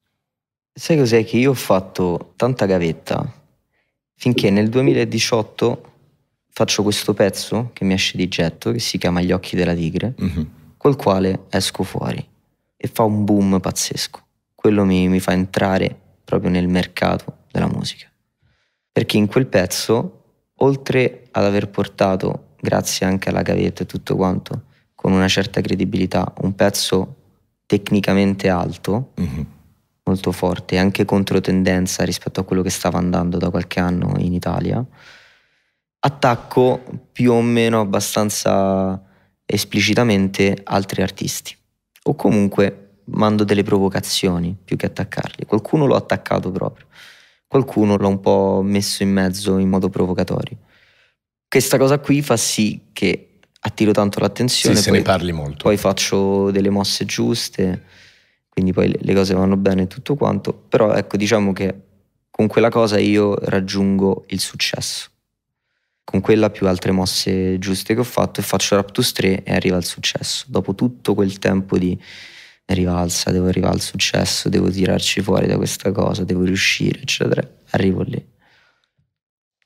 Sai cos'è che io
ho fatto tanta gavetta Finché nel 2018 faccio questo pezzo che mi esce di getto, che si chiama Gli occhi della tigre, mm-hmm. col quale esco fuori e fa un boom pazzesco. Quello mi, mi fa entrare proprio nel mercato della musica. Perché in quel pezzo, oltre ad aver portato, grazie anche alla gavetta e tutto quanto, con una certa credibilità, un pezzo tecnicamente alto, mm-hmm molto forte, anche contro tendenza rispetto a quello che stava andando da qualche anno in Italia. Attacco più o meno abbastanza esplicitamente altri artisti o comunque mando delle provocazioni più che attaccarli. Qualcuno l'ho attaccato proprio, qualcuno l'ho un po' messo in mezzo in modo provocatorio. Questa cosa qui fa sì che attiro tanto l'attenzione. Sì, poi, ne parli molto. Poi faccio delle mosse giuste quindi poi le cose vanno bene e tutto quanto, però ecco diciamo che con quella cosa io raggiungo il successo, con quella più altre mosse giuste che ho fatto e faccio Raptus 3 e arriva il successo, dopo tutto quel tempo di rivalsa, devo arrivare al successo, devo tirarci fuori da questa cosa, devo riuscire, eccetera, arrivo lì.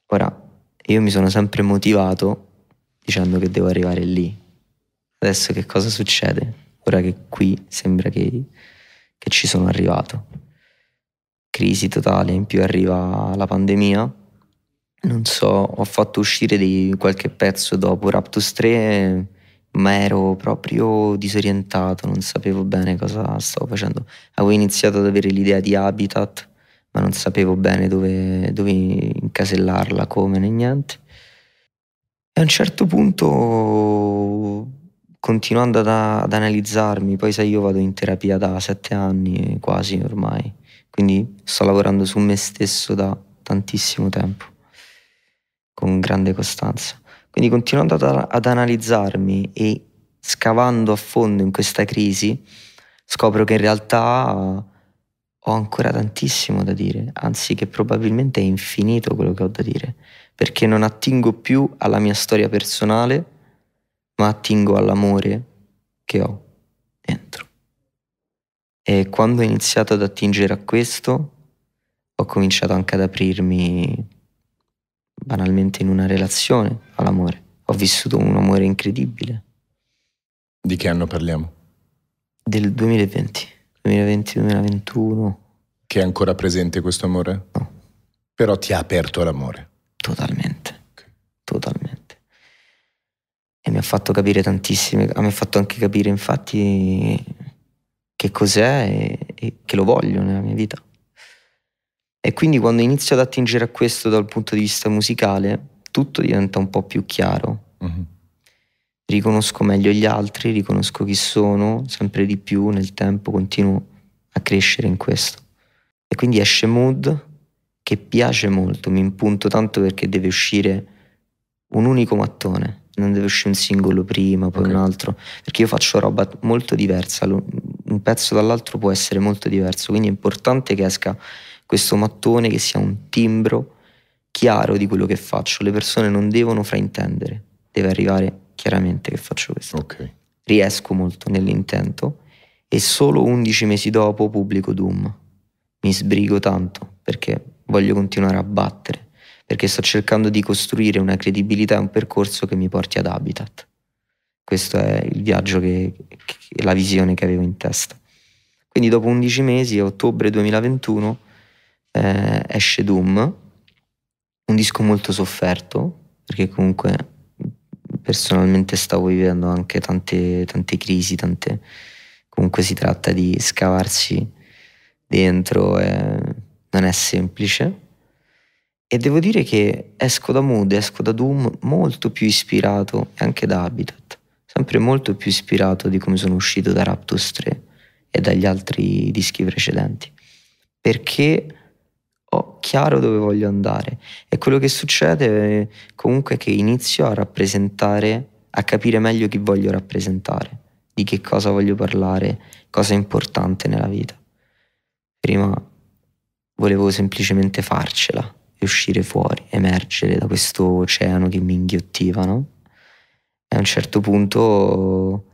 Ora, io mi sono sempre motivato dicendo che devo arrivare lì. Adesso che cosa succede? Ora che qui sembra che che ci sono arrivato. Crisi totale, in più arriva la pandemia. Non so, ho fatto uscire di qualche pezzo dopo Raptus 3, ma ero proprio disorientato, non sapevo bene cosa stavo facendo. Avevo iniziato ad avere l'idea di habitat, ma non sapevo bene dove, dove incasellarla, come né niente. E a un certo punto continuando ad, ad, analizzarmi, poi sai io vado in terapia da sette anni quasi ormai, quindi sto lavorando su me stesso da tantissimo tempo, con grande costanza. Quindi continuando ad, ad analizzarmi e scavando a fondo in questa crisi, scopro che in realtà ho ancora tantissimo da dire, anzi che probabilmente è infinito quello che ho da dire, perché non attingo più alla mia storia personale, ma attingo all'amore che ho dentro. E quando ho iniziato ad attingere a questo, ho cominciato anche ad aprirmi banalmente in una relazione all'amore. Ho vissuto un amore incredibile. Di che anno parliamo?
Del 2020, 2020-2021. Che è ancora presente questo amore? No. Però ti ha aperto all'amore?
Totalmente. Okay. Totalmente e mi ha fatto capire tantissime, mi ha fatto anche capire infatti che cos'è e, e che lo voglio nella mia vita. E quindi quando inizio ad attingere a questo dal punto di vista musicale, tutto diventa un po' più chiaro. Uh-huh. Riconosco meglio gli altri, riconosco chi sono, sempre di più nel tempo continuo a crescere in questo. E quindi esce Mood, che piace molto, mi impunto tanto perché deve uscire un unico mattone non deve uscire un singolo prima, poi okay. un altro, perché io faccio roba molto diversa, un pezzo dall'altro può essere molto diverso, quindi è importante che esca questo mattone che sia un timbro chiaro di quello che faccio, le persone non devono fraintendere, deve arrivare chiaramente che faccio questo. Okay. Riesco molto nell'intento e solo 11 mesi dopo pubblico Doom. Mi sbrigo tanto perché voglio continuare a battere perché sto cercando di costruire una credibilità e un percorso che mi porti ad Habitat. Questo è il viaggio che, che la visione che avevo in testa. Quindi dopo 11 mesi, a ottobre 2021, eh, esce Doom, un disco molto sofferto, perché comunque personalmente stavo vivendo anche tante, tante crisi, tante... comunque si tratta di scavarsi dentro, eh, non è semplice e devo dire che esco da Mood, esco da Doom molto più ispirato, e anche da Habitat, sempre molto più ispirato di come sono uscito da Raptus 3 e dagli altri dischi precedenti. Perché ho chiaro dove voglio andare. E quello che succede eh, comunque è che inizio a rappresentare, a capire meglio chi voglio rappresentare, di che cosa voglio parlare, cosa è importante nella vita. Prima volevo semplicemente farcela e uscire fuori, emergere da questo oceano che mi inghiottiva, no? E a un certo punto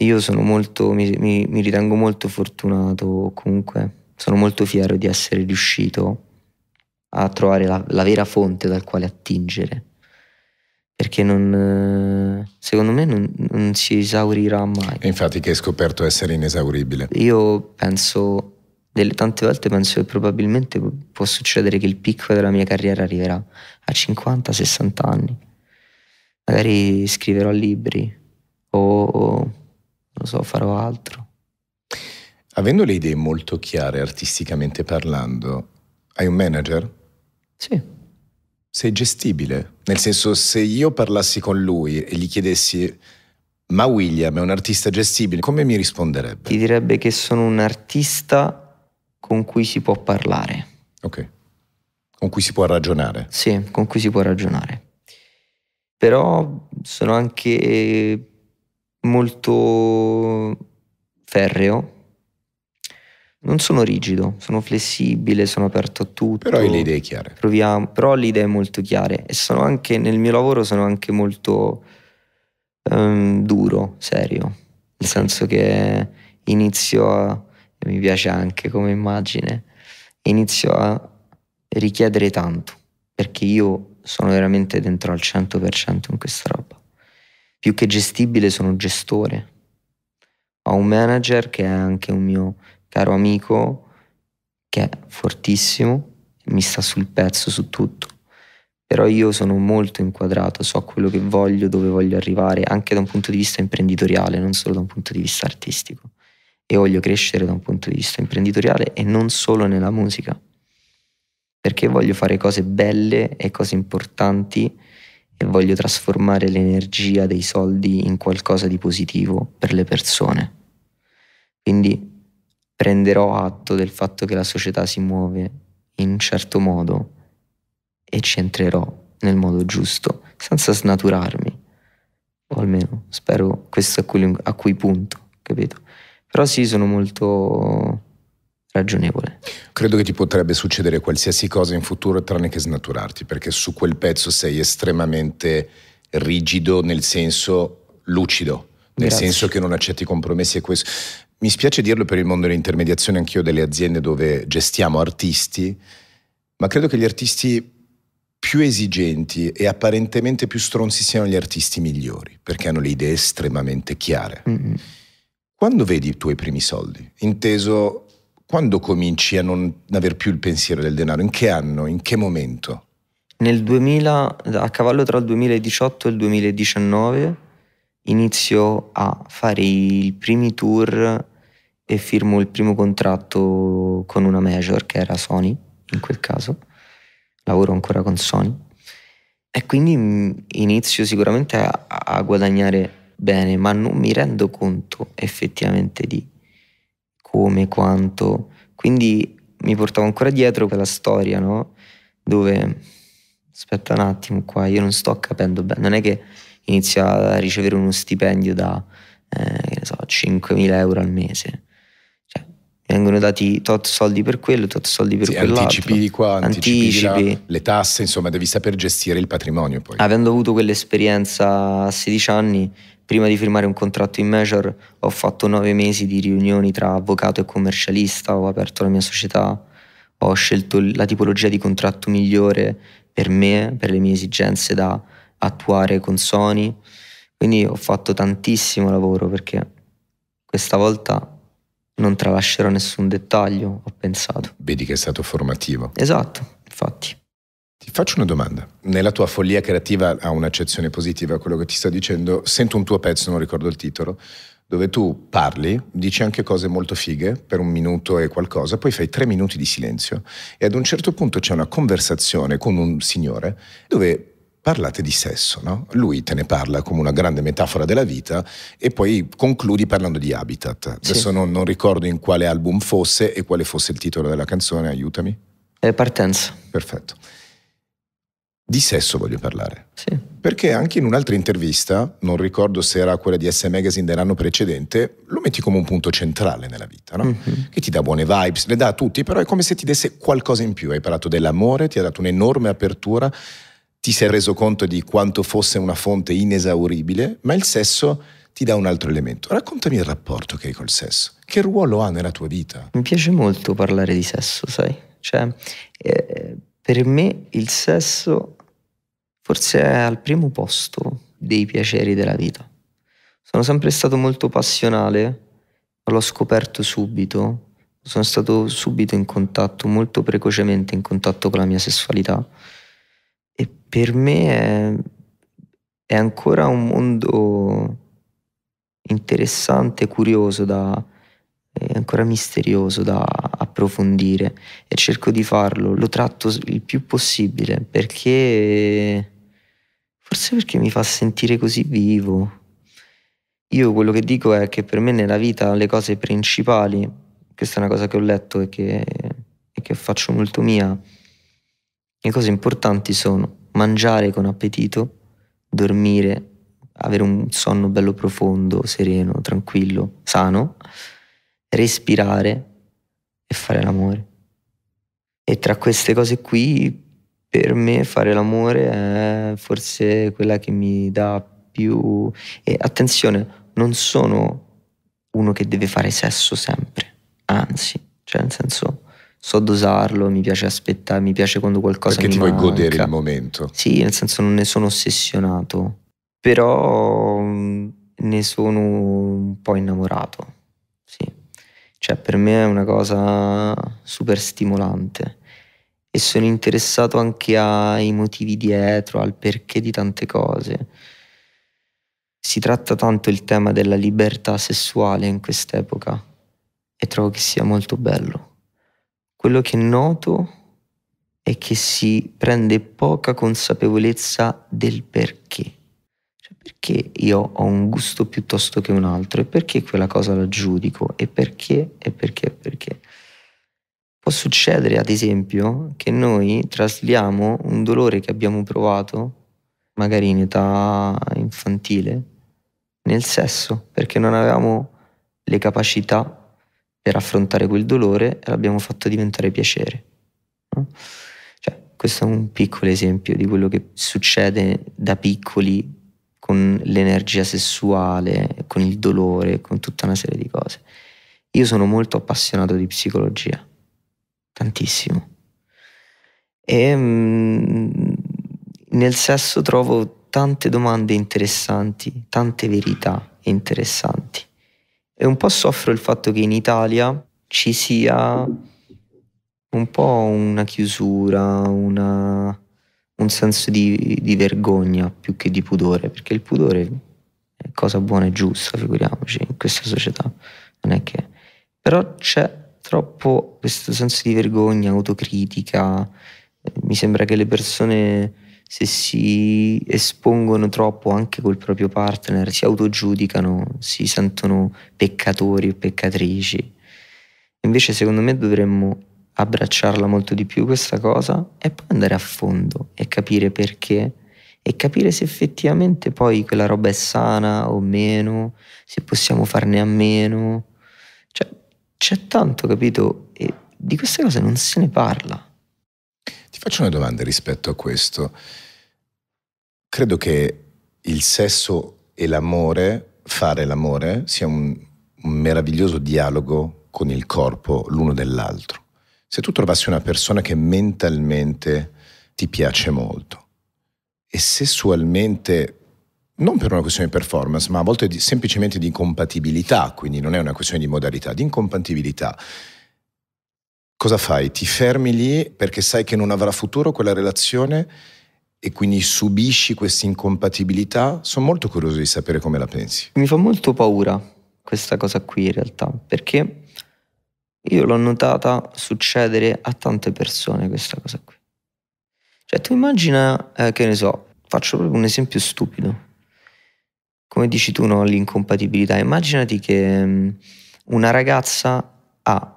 io sono molto, mi, mi, mi ritengo molto fortunato, comunque sono molto fiero di essere riuscito a trovare la, la vera fonte dal quale attingere, perché non, secondo me non, non si esaurirà mai. E infatti che hai scoperto essere inesauribile? Io penso delle tante volte penso che probabilmente può succedere che il picco della mia carriera arriverà a 50-60 anni.
Magari scriverò libri o, o non so, farò altro. Avendo le idee molto chiare artisticamente parlando, hai un manager? Sì. Sei gestibile? Nel senso, se io parlassi con lui e gli chiedessi ma William è un artista gestibile, come mi risponderebbe? Ti direbbe che sono un artista con cui si può parlare. Ok.
Con cui si può ragionare. Sì, con cui si può ragionare. Però sono anche molto ferreo. Non sono rigido, sono flessibile, sono aperto a tutto. Però hai le idee chiare. Proviamo, però ho le idee molto chiare e sono anche nel mio lavoro sono anche molto um, duro, serio. Nel senso che inizio a mi piace anche come immagine, inizio a richiedere tanto, perché io sono veramente dentro al 100% in questa roba. Più che gestibile sono gestore. Ho un manager che è anche un mio caro amico, che è fortissimo, mi sta sul pezzo su tutto. Però io sono molto inquadrato, so quello che voglio, dove voglio arrivare, anche da un punto di vista imprenditoriale, non solo da un punto di vista artistico e voglio crescere da un punto di vista imprenditoriale e non solo nella musica, perché voglio fare cose belle e cose importanti e voglio trasformare l'energia dei soldi in qualcosa di positivo per le persone. Quindi prenderò atto del fatto che la società si muove in un certo modo e ci entrerò nel modo giusto, senza snaturarmi, o almeno spero questo a cui, a cui punto, capito?
Però sì, sono molto ragionevole. Credo che ti potrebbe succedere qualsiasi cosa in futuro tranne che snaturarti, perché su quel pezzo sei estremamente rigido nel senso lucido, nel Grazie. senso che non accetti compromessi e questo. Mi spiace dirlo per il mondo dell'intermediazione, anch'io delle aziende dove gestiamo artisti, ma credo che gli artisti più esigenti e apparentemente più stronzi siano gli artisti migliori, perché hanno le idee estremamente chiare. Mm-hmm. Quando vedi i tuoi primi soldi? Inteso, quando cominci a non aver più il pensiero del denaro? In che anno? In che momento? Nel 2000, a cavallo tra il
2018 e il 2019, inizio a fare i primi tour e firmo il primo contratto con una major che era Sony in quel caso. Lavoro ancora con Sony. E quindi mm, inizio sicuramente a, a guadagnare bene, ma non mi rendo conto effettivamente di come, quanto. Quindi mi portavo ancora dietro quella storia, no? Dove, aspetta un attimo qua, io non sto capendo bene, non è che inizio a ricevere uno stipendio da, eh, che ne so, 5.000 euro al mese. Cioè, vengono dati tot soldi per quello, tot soldi per sì, quell'altro. Anticipi di qua, anticipi, anticipi. Là,
le tasse, insomma, devi saper gestire il patrimonio poi.
Avendo avuto quell'esperienza a 16 anni, prima di firmare un contratto in major ho fatto nove mesi di riunioni tra avvocato e commercialista, ho aperto la mia società, ho scelto la tipologia di contratto migliore per me, per le mie esigenze da attuare con Sony. Quindi ho fatto tantissimo lavoro perché questa
volta non tralascerò nessun dettaglio, ho pensato. Vedi che è stato formativo. Esatto, infatti faccio una domanda. Nella tua follia creativa ha un'accezione positiva a quello che ti sto dicendo. Sento un tuo pezzo, non ricordo il titolo, dove tu parli, dici anche cose molto fighe per un minuto e qualcosa, poi fai tre minuti di silenzio e ad un certo punto c'è una conversazione con un signore dove parlate di sesso, no? Lui te ne parla come una grande metafora della vita e poi concludi parlando di Habitat. Sì. Adesso non, non, ricordo in quale album fosse e quale fosse il titolo della canzone, aiutami. È eh, partenza. Perfetto. Di sesso voglio parlare. Sì. Perché anche in un'altra intervista, non ricordo se era quella di S Magazine dell'anno precedente, lo metti come un punto centrale nella vita, no? mm-hmm. che ti dà buone vibes, le dà a tutti, però è come se ti desse qualcosa in più. Hai parlato dell'amore, ti ha dato un'enorme apertura, ti sei reso conto di quanto fosse una fonte inesauribile, ma il sesso ti dà un altro elemento. Raccontami il rapporto che hai col sesso, che ruolo ha nella tua vita? Mi piace molto parlare di sesso, sai? Cioè,
eh, per me il sesso Forse è al primo posto dei piaceri della vita. Sono sempre stato molto passionale, l'ho scoperto subito, sono stato subito in contatto, molto precocemente in contatto con la mia sessualità e per me è, è ancora un mondo interessante, curioso, da, ancora misterioso da approfondire e cerco di farlo, lo tratto il più possibile perché Forse perché mi fa sentire così vivo. Io quello che dico è che per me nella vita le cose principali, questa è una cosa che ho letto e che, e che faccio molto mia, le cose importanti sono mangiare con appetito, dormire, avere un sonno bello profondo, sereno, tranquillo, sano, respirare e fare l'amore. E tra queste cose qui per me fare l'amore è forse quella che mi dà più... E attenzione, non sono uno che deve fare sesso sempre, anzi, cioè nel senso so dosarlo, mi piace aspettare, mi piace quando qualcosa Perché mi manca. Perché ti vuoi godere il momento. Sì, nel senso non ne sono ossessionato, però mm, ne sono un po' innamorato, sì. Cioè per me è una cosa super stimolante e sono interessato anche ai motivi dietro, al perché di tante cose. Si tratta tanto il tema della libertà sessuale in quest'epoca e trovo che sia molto bello. Quello che noto è che si prende poca consapevolezza del perché. Cioè perché io ho un gusto piuttosto che un altro e perché quella cosa la giudico e perché e perché e perché. Può succedere, ad esempio, che noi trasliamo un dolore che abbiamo provato, magari in età infantile, nel sesso, perché non avevamo le capacità per affrontare quel dolore e l'abbiamo fatto diventare piacere. No? Cioè, questo è un piccolo esempio di quello che succede da piccoli con l'energia sessuale, con il dolore, con tutta una serie di cose. Io sono molto appassionato di psicologia tantissimo. E mh, mm, nel sesso trovo tante domande interessanti, tante verità interessanti. E un po' soffro il fatto che in Italia ci sia un po' una chiusura, una, un senso di, di, vergogna più che di pudore, perché il pudore è cosa buona e giusta, figuriamoci, in questa società. Non è che... Però c'è troppo questo senso di vergogna, autocritica. Eh, mi sembra che le persone se si espongono troppo anche col proprio partner, si autogiudicano, si sentono peccatori o peccatrici. Invece secondo me dovremmo abbracciarla molto di più questa cosa e poi andare a fondo e capire perché e capire se effettivamente poi quella roba è sana o meno, se possiamo farne a meno
c'è tanto, capito? E di queste cose non se ne parla. Ti faccio una domanda rispetto a questo. Credo che il sesso e l'amore, fare l'amore, sia un, un meraviglioso dialogo con il corpo l'uno dell'altro. Se tu trovassi una persona che mentalmente ti piace molto e sessualmente non per una questione di performance, ma a volte di, semplicemente di incompatibilità, quindi non è una questione di modalità, di incompatibilità. Cosa fai? Ti fermi lì perché sai che non avrà futuro quella relazione e quindi subisci questa incompatibilità? Sono molto curioso di sapere come la pensi. Mi fa molto paura questa cosa qui in
realtà, perché io l'ho notata succedere a tante persone questa cosa qui. Cioè tu immagina, eh, che ne so, faccio proprio un esempio stupido come dici tu, no, l'incompatibilità. Immaginati che mm, una ragazza ha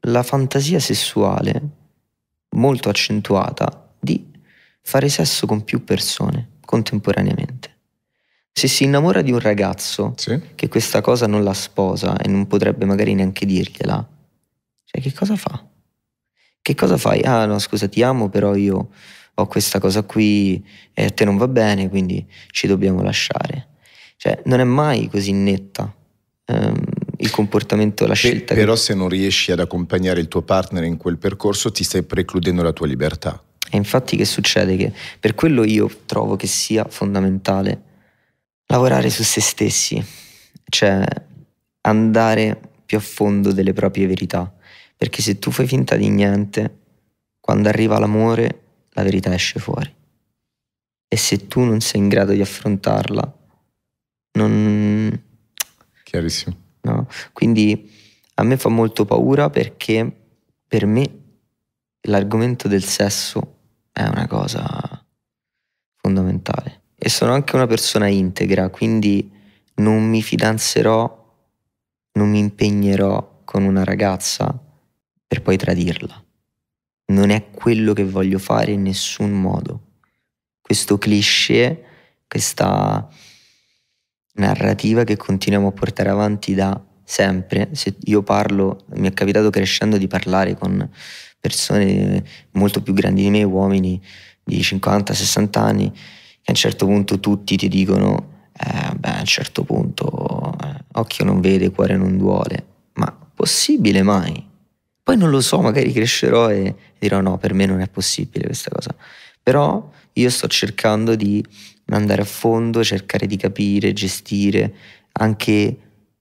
la fantasia sessuale molto accentuata di fare sesso con più persone contemporaneamente. Se si innamora di un ragazzo sì. che questa cosa non la sposa e non potrebbe magari neanche dirgliela, cioè che cosa fa? Che cosa fai? Ah no, scusa, ti amo, però io ho questa cosa qui e a te non va bene, quindi ci dobbiamo lasciare cioè, non è mai così netta ehm, il
comportamento, la scelta. Beh, però che... se non riesci ad accompagnare il tuo partner in quel percorso ti stai precludendo la tua libertà. E infatti che succede? Che per quello io trovo che sia fondamentale lavorare
su se stessi, cioè andare più a fondo delle proprie verità, perché se tu fai finta di niente, quando arriva l'amore, la verità esce fuori. E se tu non sei in grado di affrontarla, non... Chiarissimo. No? Quindi a me fa molto paura perché per me l'argomento del sesso è una cosa fondamentale. E sono anche una persona integra, quindi non mi fidanzerò, non mi impegnerò con una ragazza per poi tradirla. Non è quello che voglio fare in nessun modo. Questo cliché, questa narrativa che continuiamo a portare avanti da sempre. Se io parlo, mi è capitato crescendo di parlare con persone molto più grandi di me, uomini di 50-60 anni, che a un certo punto tutti ti dicono, eh, beh, a un certo punto eh, occhio non vede, cuore non duole, ma possibile mai? Poi non lo so, magari crescerò e dirò no, per me non è possibile questa cosa. Però io sto cercando di andare a fondo, cercare di capire, gestire, anche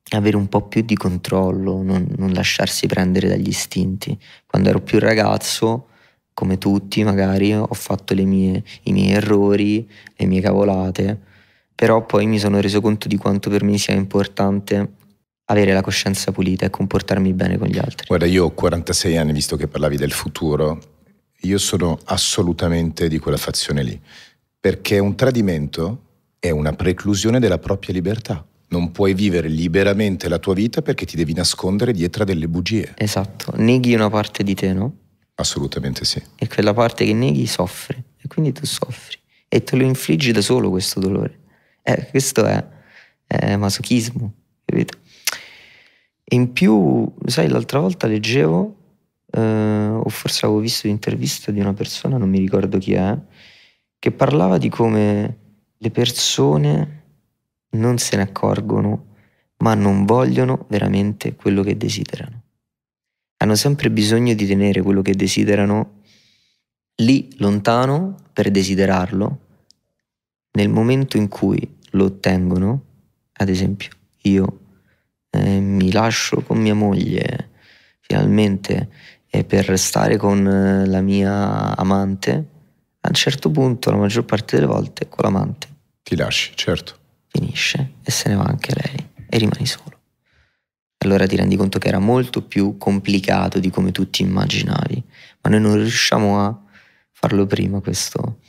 avere un po' più di controllo, non, non lasciarsi prendere dagli istinti. Quando ero più ragazzo, come tutti magari, ho fatto mie, i miei errori, le mie cavolate, però poi mi sono reso conto di quanto per me sia importante avere la coscienza
pulita e comportarmi bene con gli altri. Guarda, io ho 46 anni, visto che parlavi del futuro, io sono assolutamente di quella fazione lì perché un tradimento è una preclusione della propria libertà. Non puoi vivere liberamente la tua vita perché ti devi nascondere dietro delle bugie. Esatto,
neghi una parte di te, no?
Assolutamente sì.
E quella parte che neghi soffre, e quindi tu soffri. E te lo infliggi da solo questo dolore. Eh, questo è, è masochismo, capito? E in più, sai, l'altra volta leggevo, eh, o forse avevo visto l'intervista di una persona, non mi ricordo chi è, che parlava di come le persone non se ne accorgono, ma non vogliono veramente quello che desiderano. Hanno sempre bisogno di tenere quello che desiderano lì lontano per desiderarlo. Nel momento in cui lo ottengono, ad esempio io eh, mi lascio con mia moglie finalmente eh, per stare con eh, la mia amante, a un certo punto, la maggior parte delle volte, con l'amante. Ti lasci, certo. Finisce e se ne va anche lei e rimani solo. Allora ti rendi conto che era molto più complicato di come tu ti immaginavi, ma noi non riusciamo a farlo prima questo.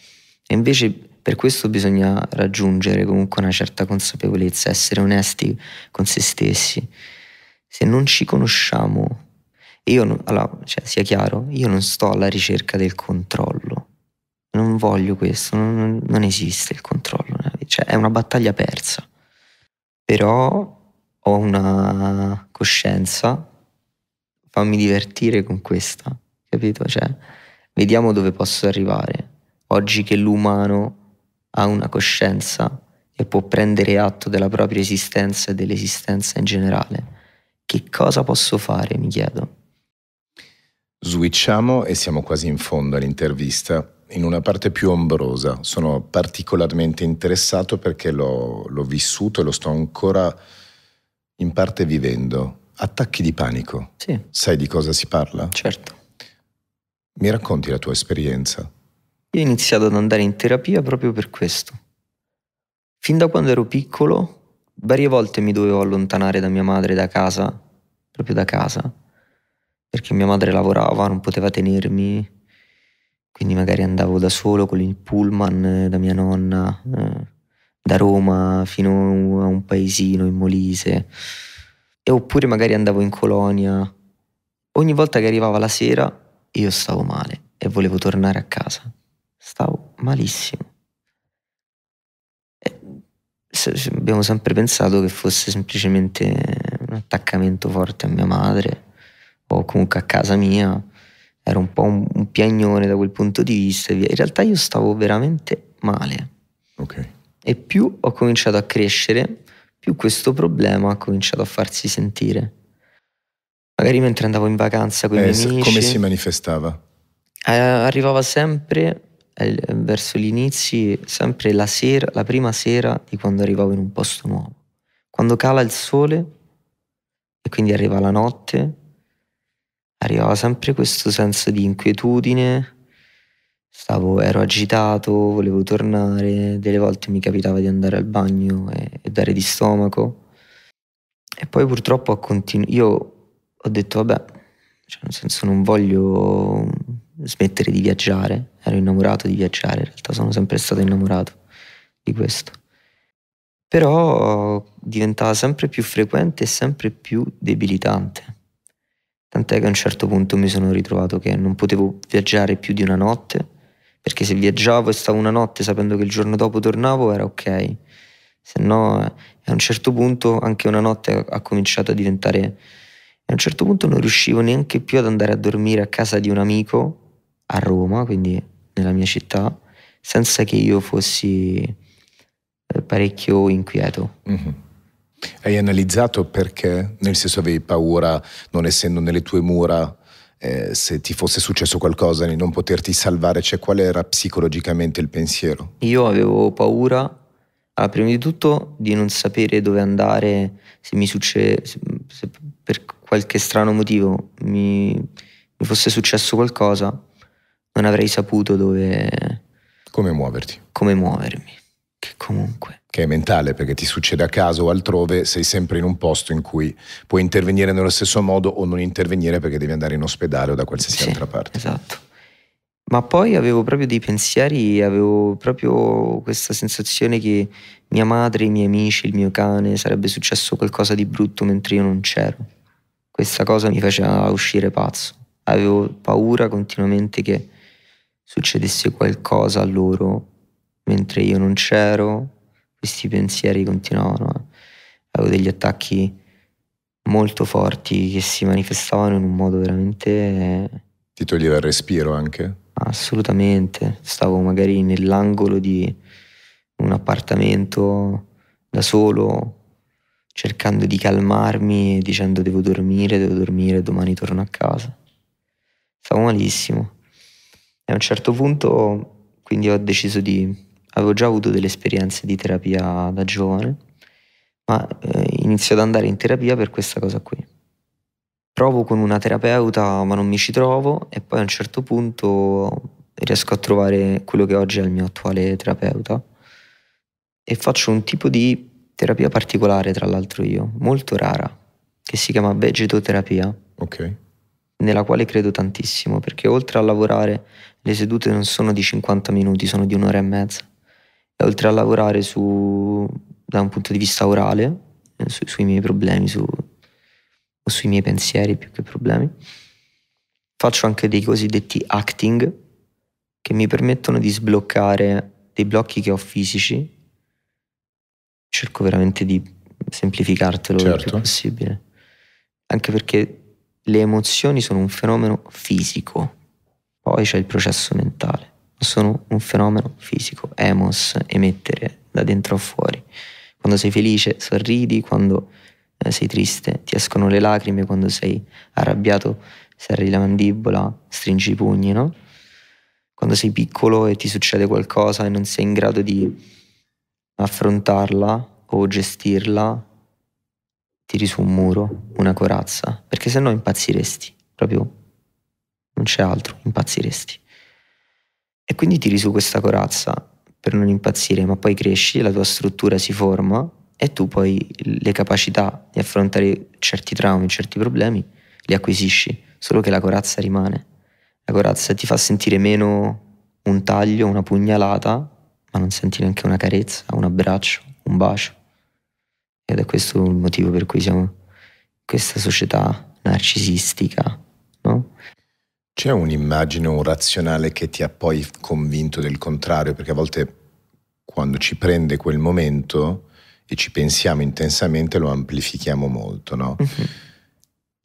E invece per questo bisogna raggiungere comunque una certa consapevolezza, essere onesti con se stessi. Se non ci conosciamo, io, allora, cioè, sia chiaro, io non sto alla ricerca del controllo non voglio questo, non, non esiste il controllo, cioè è una battaglia persa, però ho una coscienza, fammi divertire con questa, capito? Cioè, vediamo dove posso arrivare. Oggi che l'umano ha una coscienza e può prendere atto della propria esistenza e dell'esistenza in generale, che cosa posso fare, mi chiedo.
Switchiamo e siamo quasi in fondo all'intervista in una parte più ombrosa. Sono particolarmente interessato perché l'ho, l'ho vissuto e lo sto ancora in parte vivendo. Attacchi di panico. Sì. Sai di cosa si parla? Certo. Mi racconti la tua esperienza? Io ho iniziato ad andare in terapia proprio per questo.
Fin da quando ero piccolo, varie volte mi dovevo allontanare da mia madre da casa, proprio da casa, perché mia madre lavorava, non poteva tenermi, quindi magari andavo da solo con il pullman eh, da mia nonna, eh, da Roma fino a un paesino in Molise, e oppure magari andavo in colonia. Ogni volta che arrivava la sera io stavo male e volevo tornare a casa, stavo malissimo. E abbiamo sempre pensato che fosse semplicemente un attaccamento forte a mia madre o comunque a casa mia ero un po' un, un piagnone da quel punto di vista In realtà io stavo veramente male. Okay. E più ho cominciato a crescere, più questo problema ha cominciato a farsi sentire. Magari mentre andavo in vacanza con eh, i miei amici. Come si
manifestava?
Eh, arrivava sempre eh, verso gli inizi, sempre la sera, la prima sera di quando arrivavo in un posto nuovo. Quando cala il sole e quindi arriva la notte, arrivava sempre questo senso di inquietudine, Stavo, ero agitato, volevo tornare, delle volte mi capitava di andare al bagno e, e dare di stomaco. E poi purtroppo ho continuato, io ho detto vabbè, cioè nel senso non voglio smettere di viaggiare, ero innamorato di viaggiare, in realtà sono sempre stato innamorato di questo. Però diventava sempre più frequente e sempre più debilitante. Tant'è che a un certo punto mi sono ritrovato che non potevo viaggiare più di una notte, perché se viaggiavo e stavo una notte sapendo che il giorno dopo tornavo era ok, se no eh, a un certo punto anche una notte ha cominciato a diventare... a un certo punto non riuscivo neanche più ad andare a dormire a casa di un amico a Roma, quindi nella mia città, senza che io fossi eh, parecchio inquieto.
Mm-hmm. Hai analizzato perché? Nel senso avevi paura, non essendo nelle tue mura, eh, se ti fosse successo qualcosa di non poterti salvare, cioè qual era psicologicamente il pensiero?
Io avevo paura, allora, prima di tutto, di non sapere dove andare, se mi succede, se, se per qualche strano motivo mi, mi fosse successo qualcosa, non
avrei saputo dove... Come muoverti. Come muovermi, che comunque che è mentale perché ti succede a caso o altrove, sei sempre in un posto in cui puoi intervenire nello stesso modo o non intervenire perché devi andare in ospedale o da qualsiasi sì, altra parte. Esatto.
Ma poi avevo proprio dei pensieri, avevo proprio questa sensazione che mia madre, i miei amici, il mio cane sarebbe successo qualcosa di brutto mentre io non c'ero. Questa cosa mi faceva uscire pazzo. Avevo paura continuamente che succedesse qualcosa a loro mentre io non c'ero, questi pensieri continuavano. Avevo degli attacchi molto forti che si manifestavano in un modo veramente... Ti toglieva il respiro anche? Assolutamente. Stavo magari nell'angolo di un appartamento da solo, cercando di calmarmi e dicendo devo dormire, devo dormire, domani torno a casa. Stavo malissimo. E a un certo punto quindi ho deciso di avevo già avuto delle esperienze di terapia da giovane, ma eh, inizio ad andare in terapia per questa cosa qui. Provo con una terapeuta ma non mi ci trovo e poi a un certo punto riesco a trovare quello che oggi è il mio attuale terapeuta e faccio un tipo di terapia particolare tra l'altro io, molto rara, che si chiama vegetoterapia. Okay. Nella quale credo tantissimo perché oltre a lavorare le sedute non sono di 50 minuti, sono di un'ora e mezza oltre a lavorare su, da un punto di vista orale, eh, su, sui miei problemi su, o sui miei pensieri più che problemi, faccio anche dei cosiddetti acting che mi permettono di sbloccare dei blocchi che ho fisici. Cerco veramente di semplificartelo certo. il più certo. possibile, anche perché le emozioni sono un fenomeno fisico, poi c'è il processo mentale sono un fenomeno fisico. Emos, emettere da dentro a fuori. Quando sei felice sorridi, quando eh, sei triste ti escono le lacrime, quando sei arrabbiato serri la mandibola, stringi i pugni, no? Quando sei piccolo e ti succede qualcosa e non sei in grado di affrontarla o gestirla, tiri su un muro, una corazza, perché sennò impazziresti, proprio non c'è altro, impazziresti. E quindi tiri su questa corazza per non impazzire, ma poi cresci, la tua struttura si forma e tu poi le capacità di affrontare certi traumi, certi problemi, li acquisisci, solo che la corazza rimane. La corazza ti fa sentire meno un taglio, una pugnalata, ma non senti neanche una carezza, un abbraccio, un bacio. Ed è questo il motivo per cui siamo in questa società narcisistica
c'è un'immagine, un razionale che ti ha poi convinto del contrario, perché a volte quando ci prende quel momento e ci pensiamo intensamente lo amplifichiamo molto, no? Uh-huh.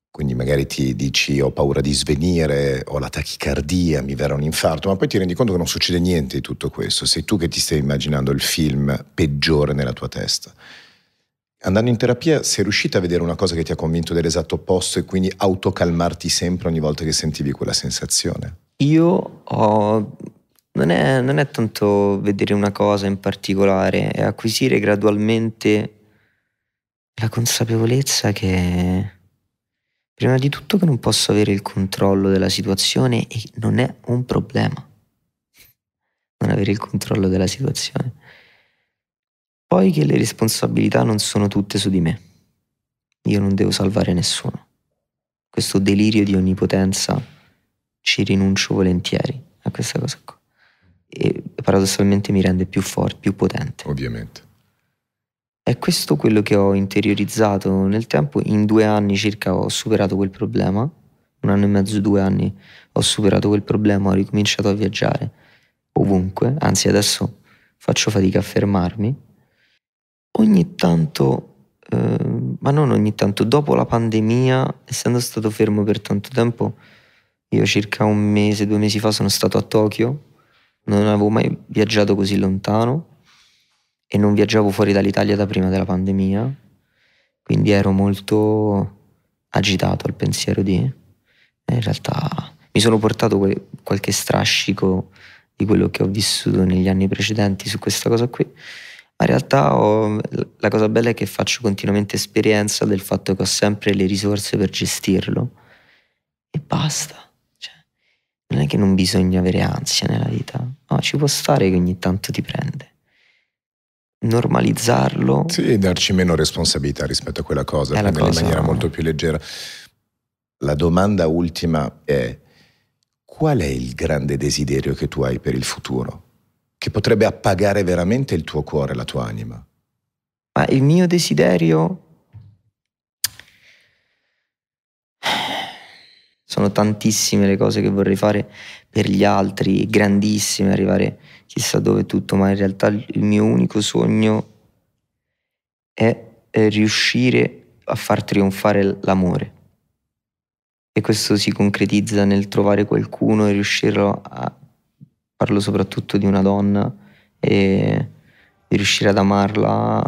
Quindi magari ti dici ho paura di svenire, ho la tachicardia, mi verrà un infarto, ma poi ti rendi conto che non succede niente di tutto questo, sei tu che ti stai immaginando il film peggiore nella tua testa. Andando in terapia sei riuscita a vedere una cosa che ti ha convinto dell'esatto opposto e quindi autocalmarti sempre ogni volta che sentivi quella sensazione?
Io ho... Non è, non è tanto vedere una cosa in particolare, è acquisire gradualmente la consapevolezza che prima di tutto che non posso avere il controllo della situazione e non è un problema non avere il controllo della situazione. Poi che le responsabilità non sono tutte su di me. Io non devo salvare nessuno. Questo delirio di onnipotenza ci rinuncio volentieri a questa cosa qua. E paradossalmente mi rende più forte, più potente. Ovviamente. È questo quello che ho interiorizzato nel tempo. In due anni circa ho superato quel problema. Un anno e mezzo, due anni ho superato quel problema, ho ricominciato a viaggiare ovunque. Anzi, adesso faccio fatica a fermarmi ogni tanto, eh, ma non ogni tanto, dopo la pandemia, essendo stato fermo per tanto tempo, io circa un mese, due mesi fa sono stato a Tokyo, non avevo mai viaggiato così lontano e non viaggiavo fuori dall'Italia da prima della pandemia, quindi ero molto agitato al pensiero di... Eh, in realtà mi sono portato que- qualche strascico di quello che ho vissuto negli anni precedenti su questa cosa qui. Ma in realtà ho, la cosa bella è che faccio continuamente esperienza del fatto che ho sempre le risorse per gestirlo e basta. Cioè, non è che non bisogna avere
ansia nella vita, no, ci può stare che ogni tanto ti prende. Normalizzarlo. Sì, darci meno responsabilità rispetto a quella cosa, prenderla in maniera molto più leggera. La domanda ultima è: qual è il grande desiderio che tu hai per il futuro? che potrebbe appagare veramente il tuo cuore, la tua anima?
Ma il mio desiderio... Sono tantissime le cose che vorrei fare per gli altri, grandissime, arrivare chissà dove tutto, ma in realtà il mio unico sogno è riuscire a far trionfare l'amore. E questo si concretizza nel trovare qualcuno e riuscirlo a, parlo soprattutto di una donna e di riuscire ad amarla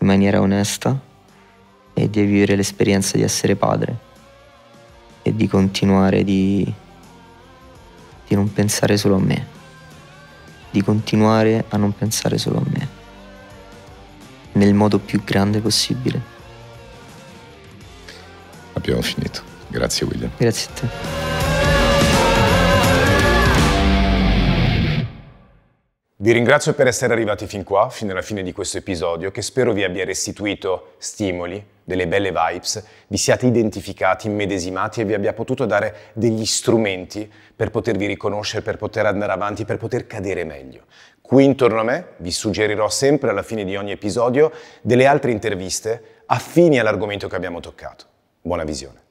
in maniera onesta e di vivere l'esperienza di essere padre e di continuare di, di non pensare solo a me, di continuare a non pensare solo a me, nel modo più grande possibile.
Abbiamo finito. Grazie William. Grazie a te. Vi ringrazio per essere arrivati fin qua, fino alla fine di questo episodio, che spero vi abbia restituito stimoli, delle belle vibes, vi siate identificati, immedesimati e vi abbia potuto dare degli strumenti per potervi riconoscere, per poter andare avanti, per poter cadere meglio. Qui intorno a me vi suggerirò sempre alla fine di ogni episodio delle altre interviste affini all'argomento che abbiamo toccato. Buona visione.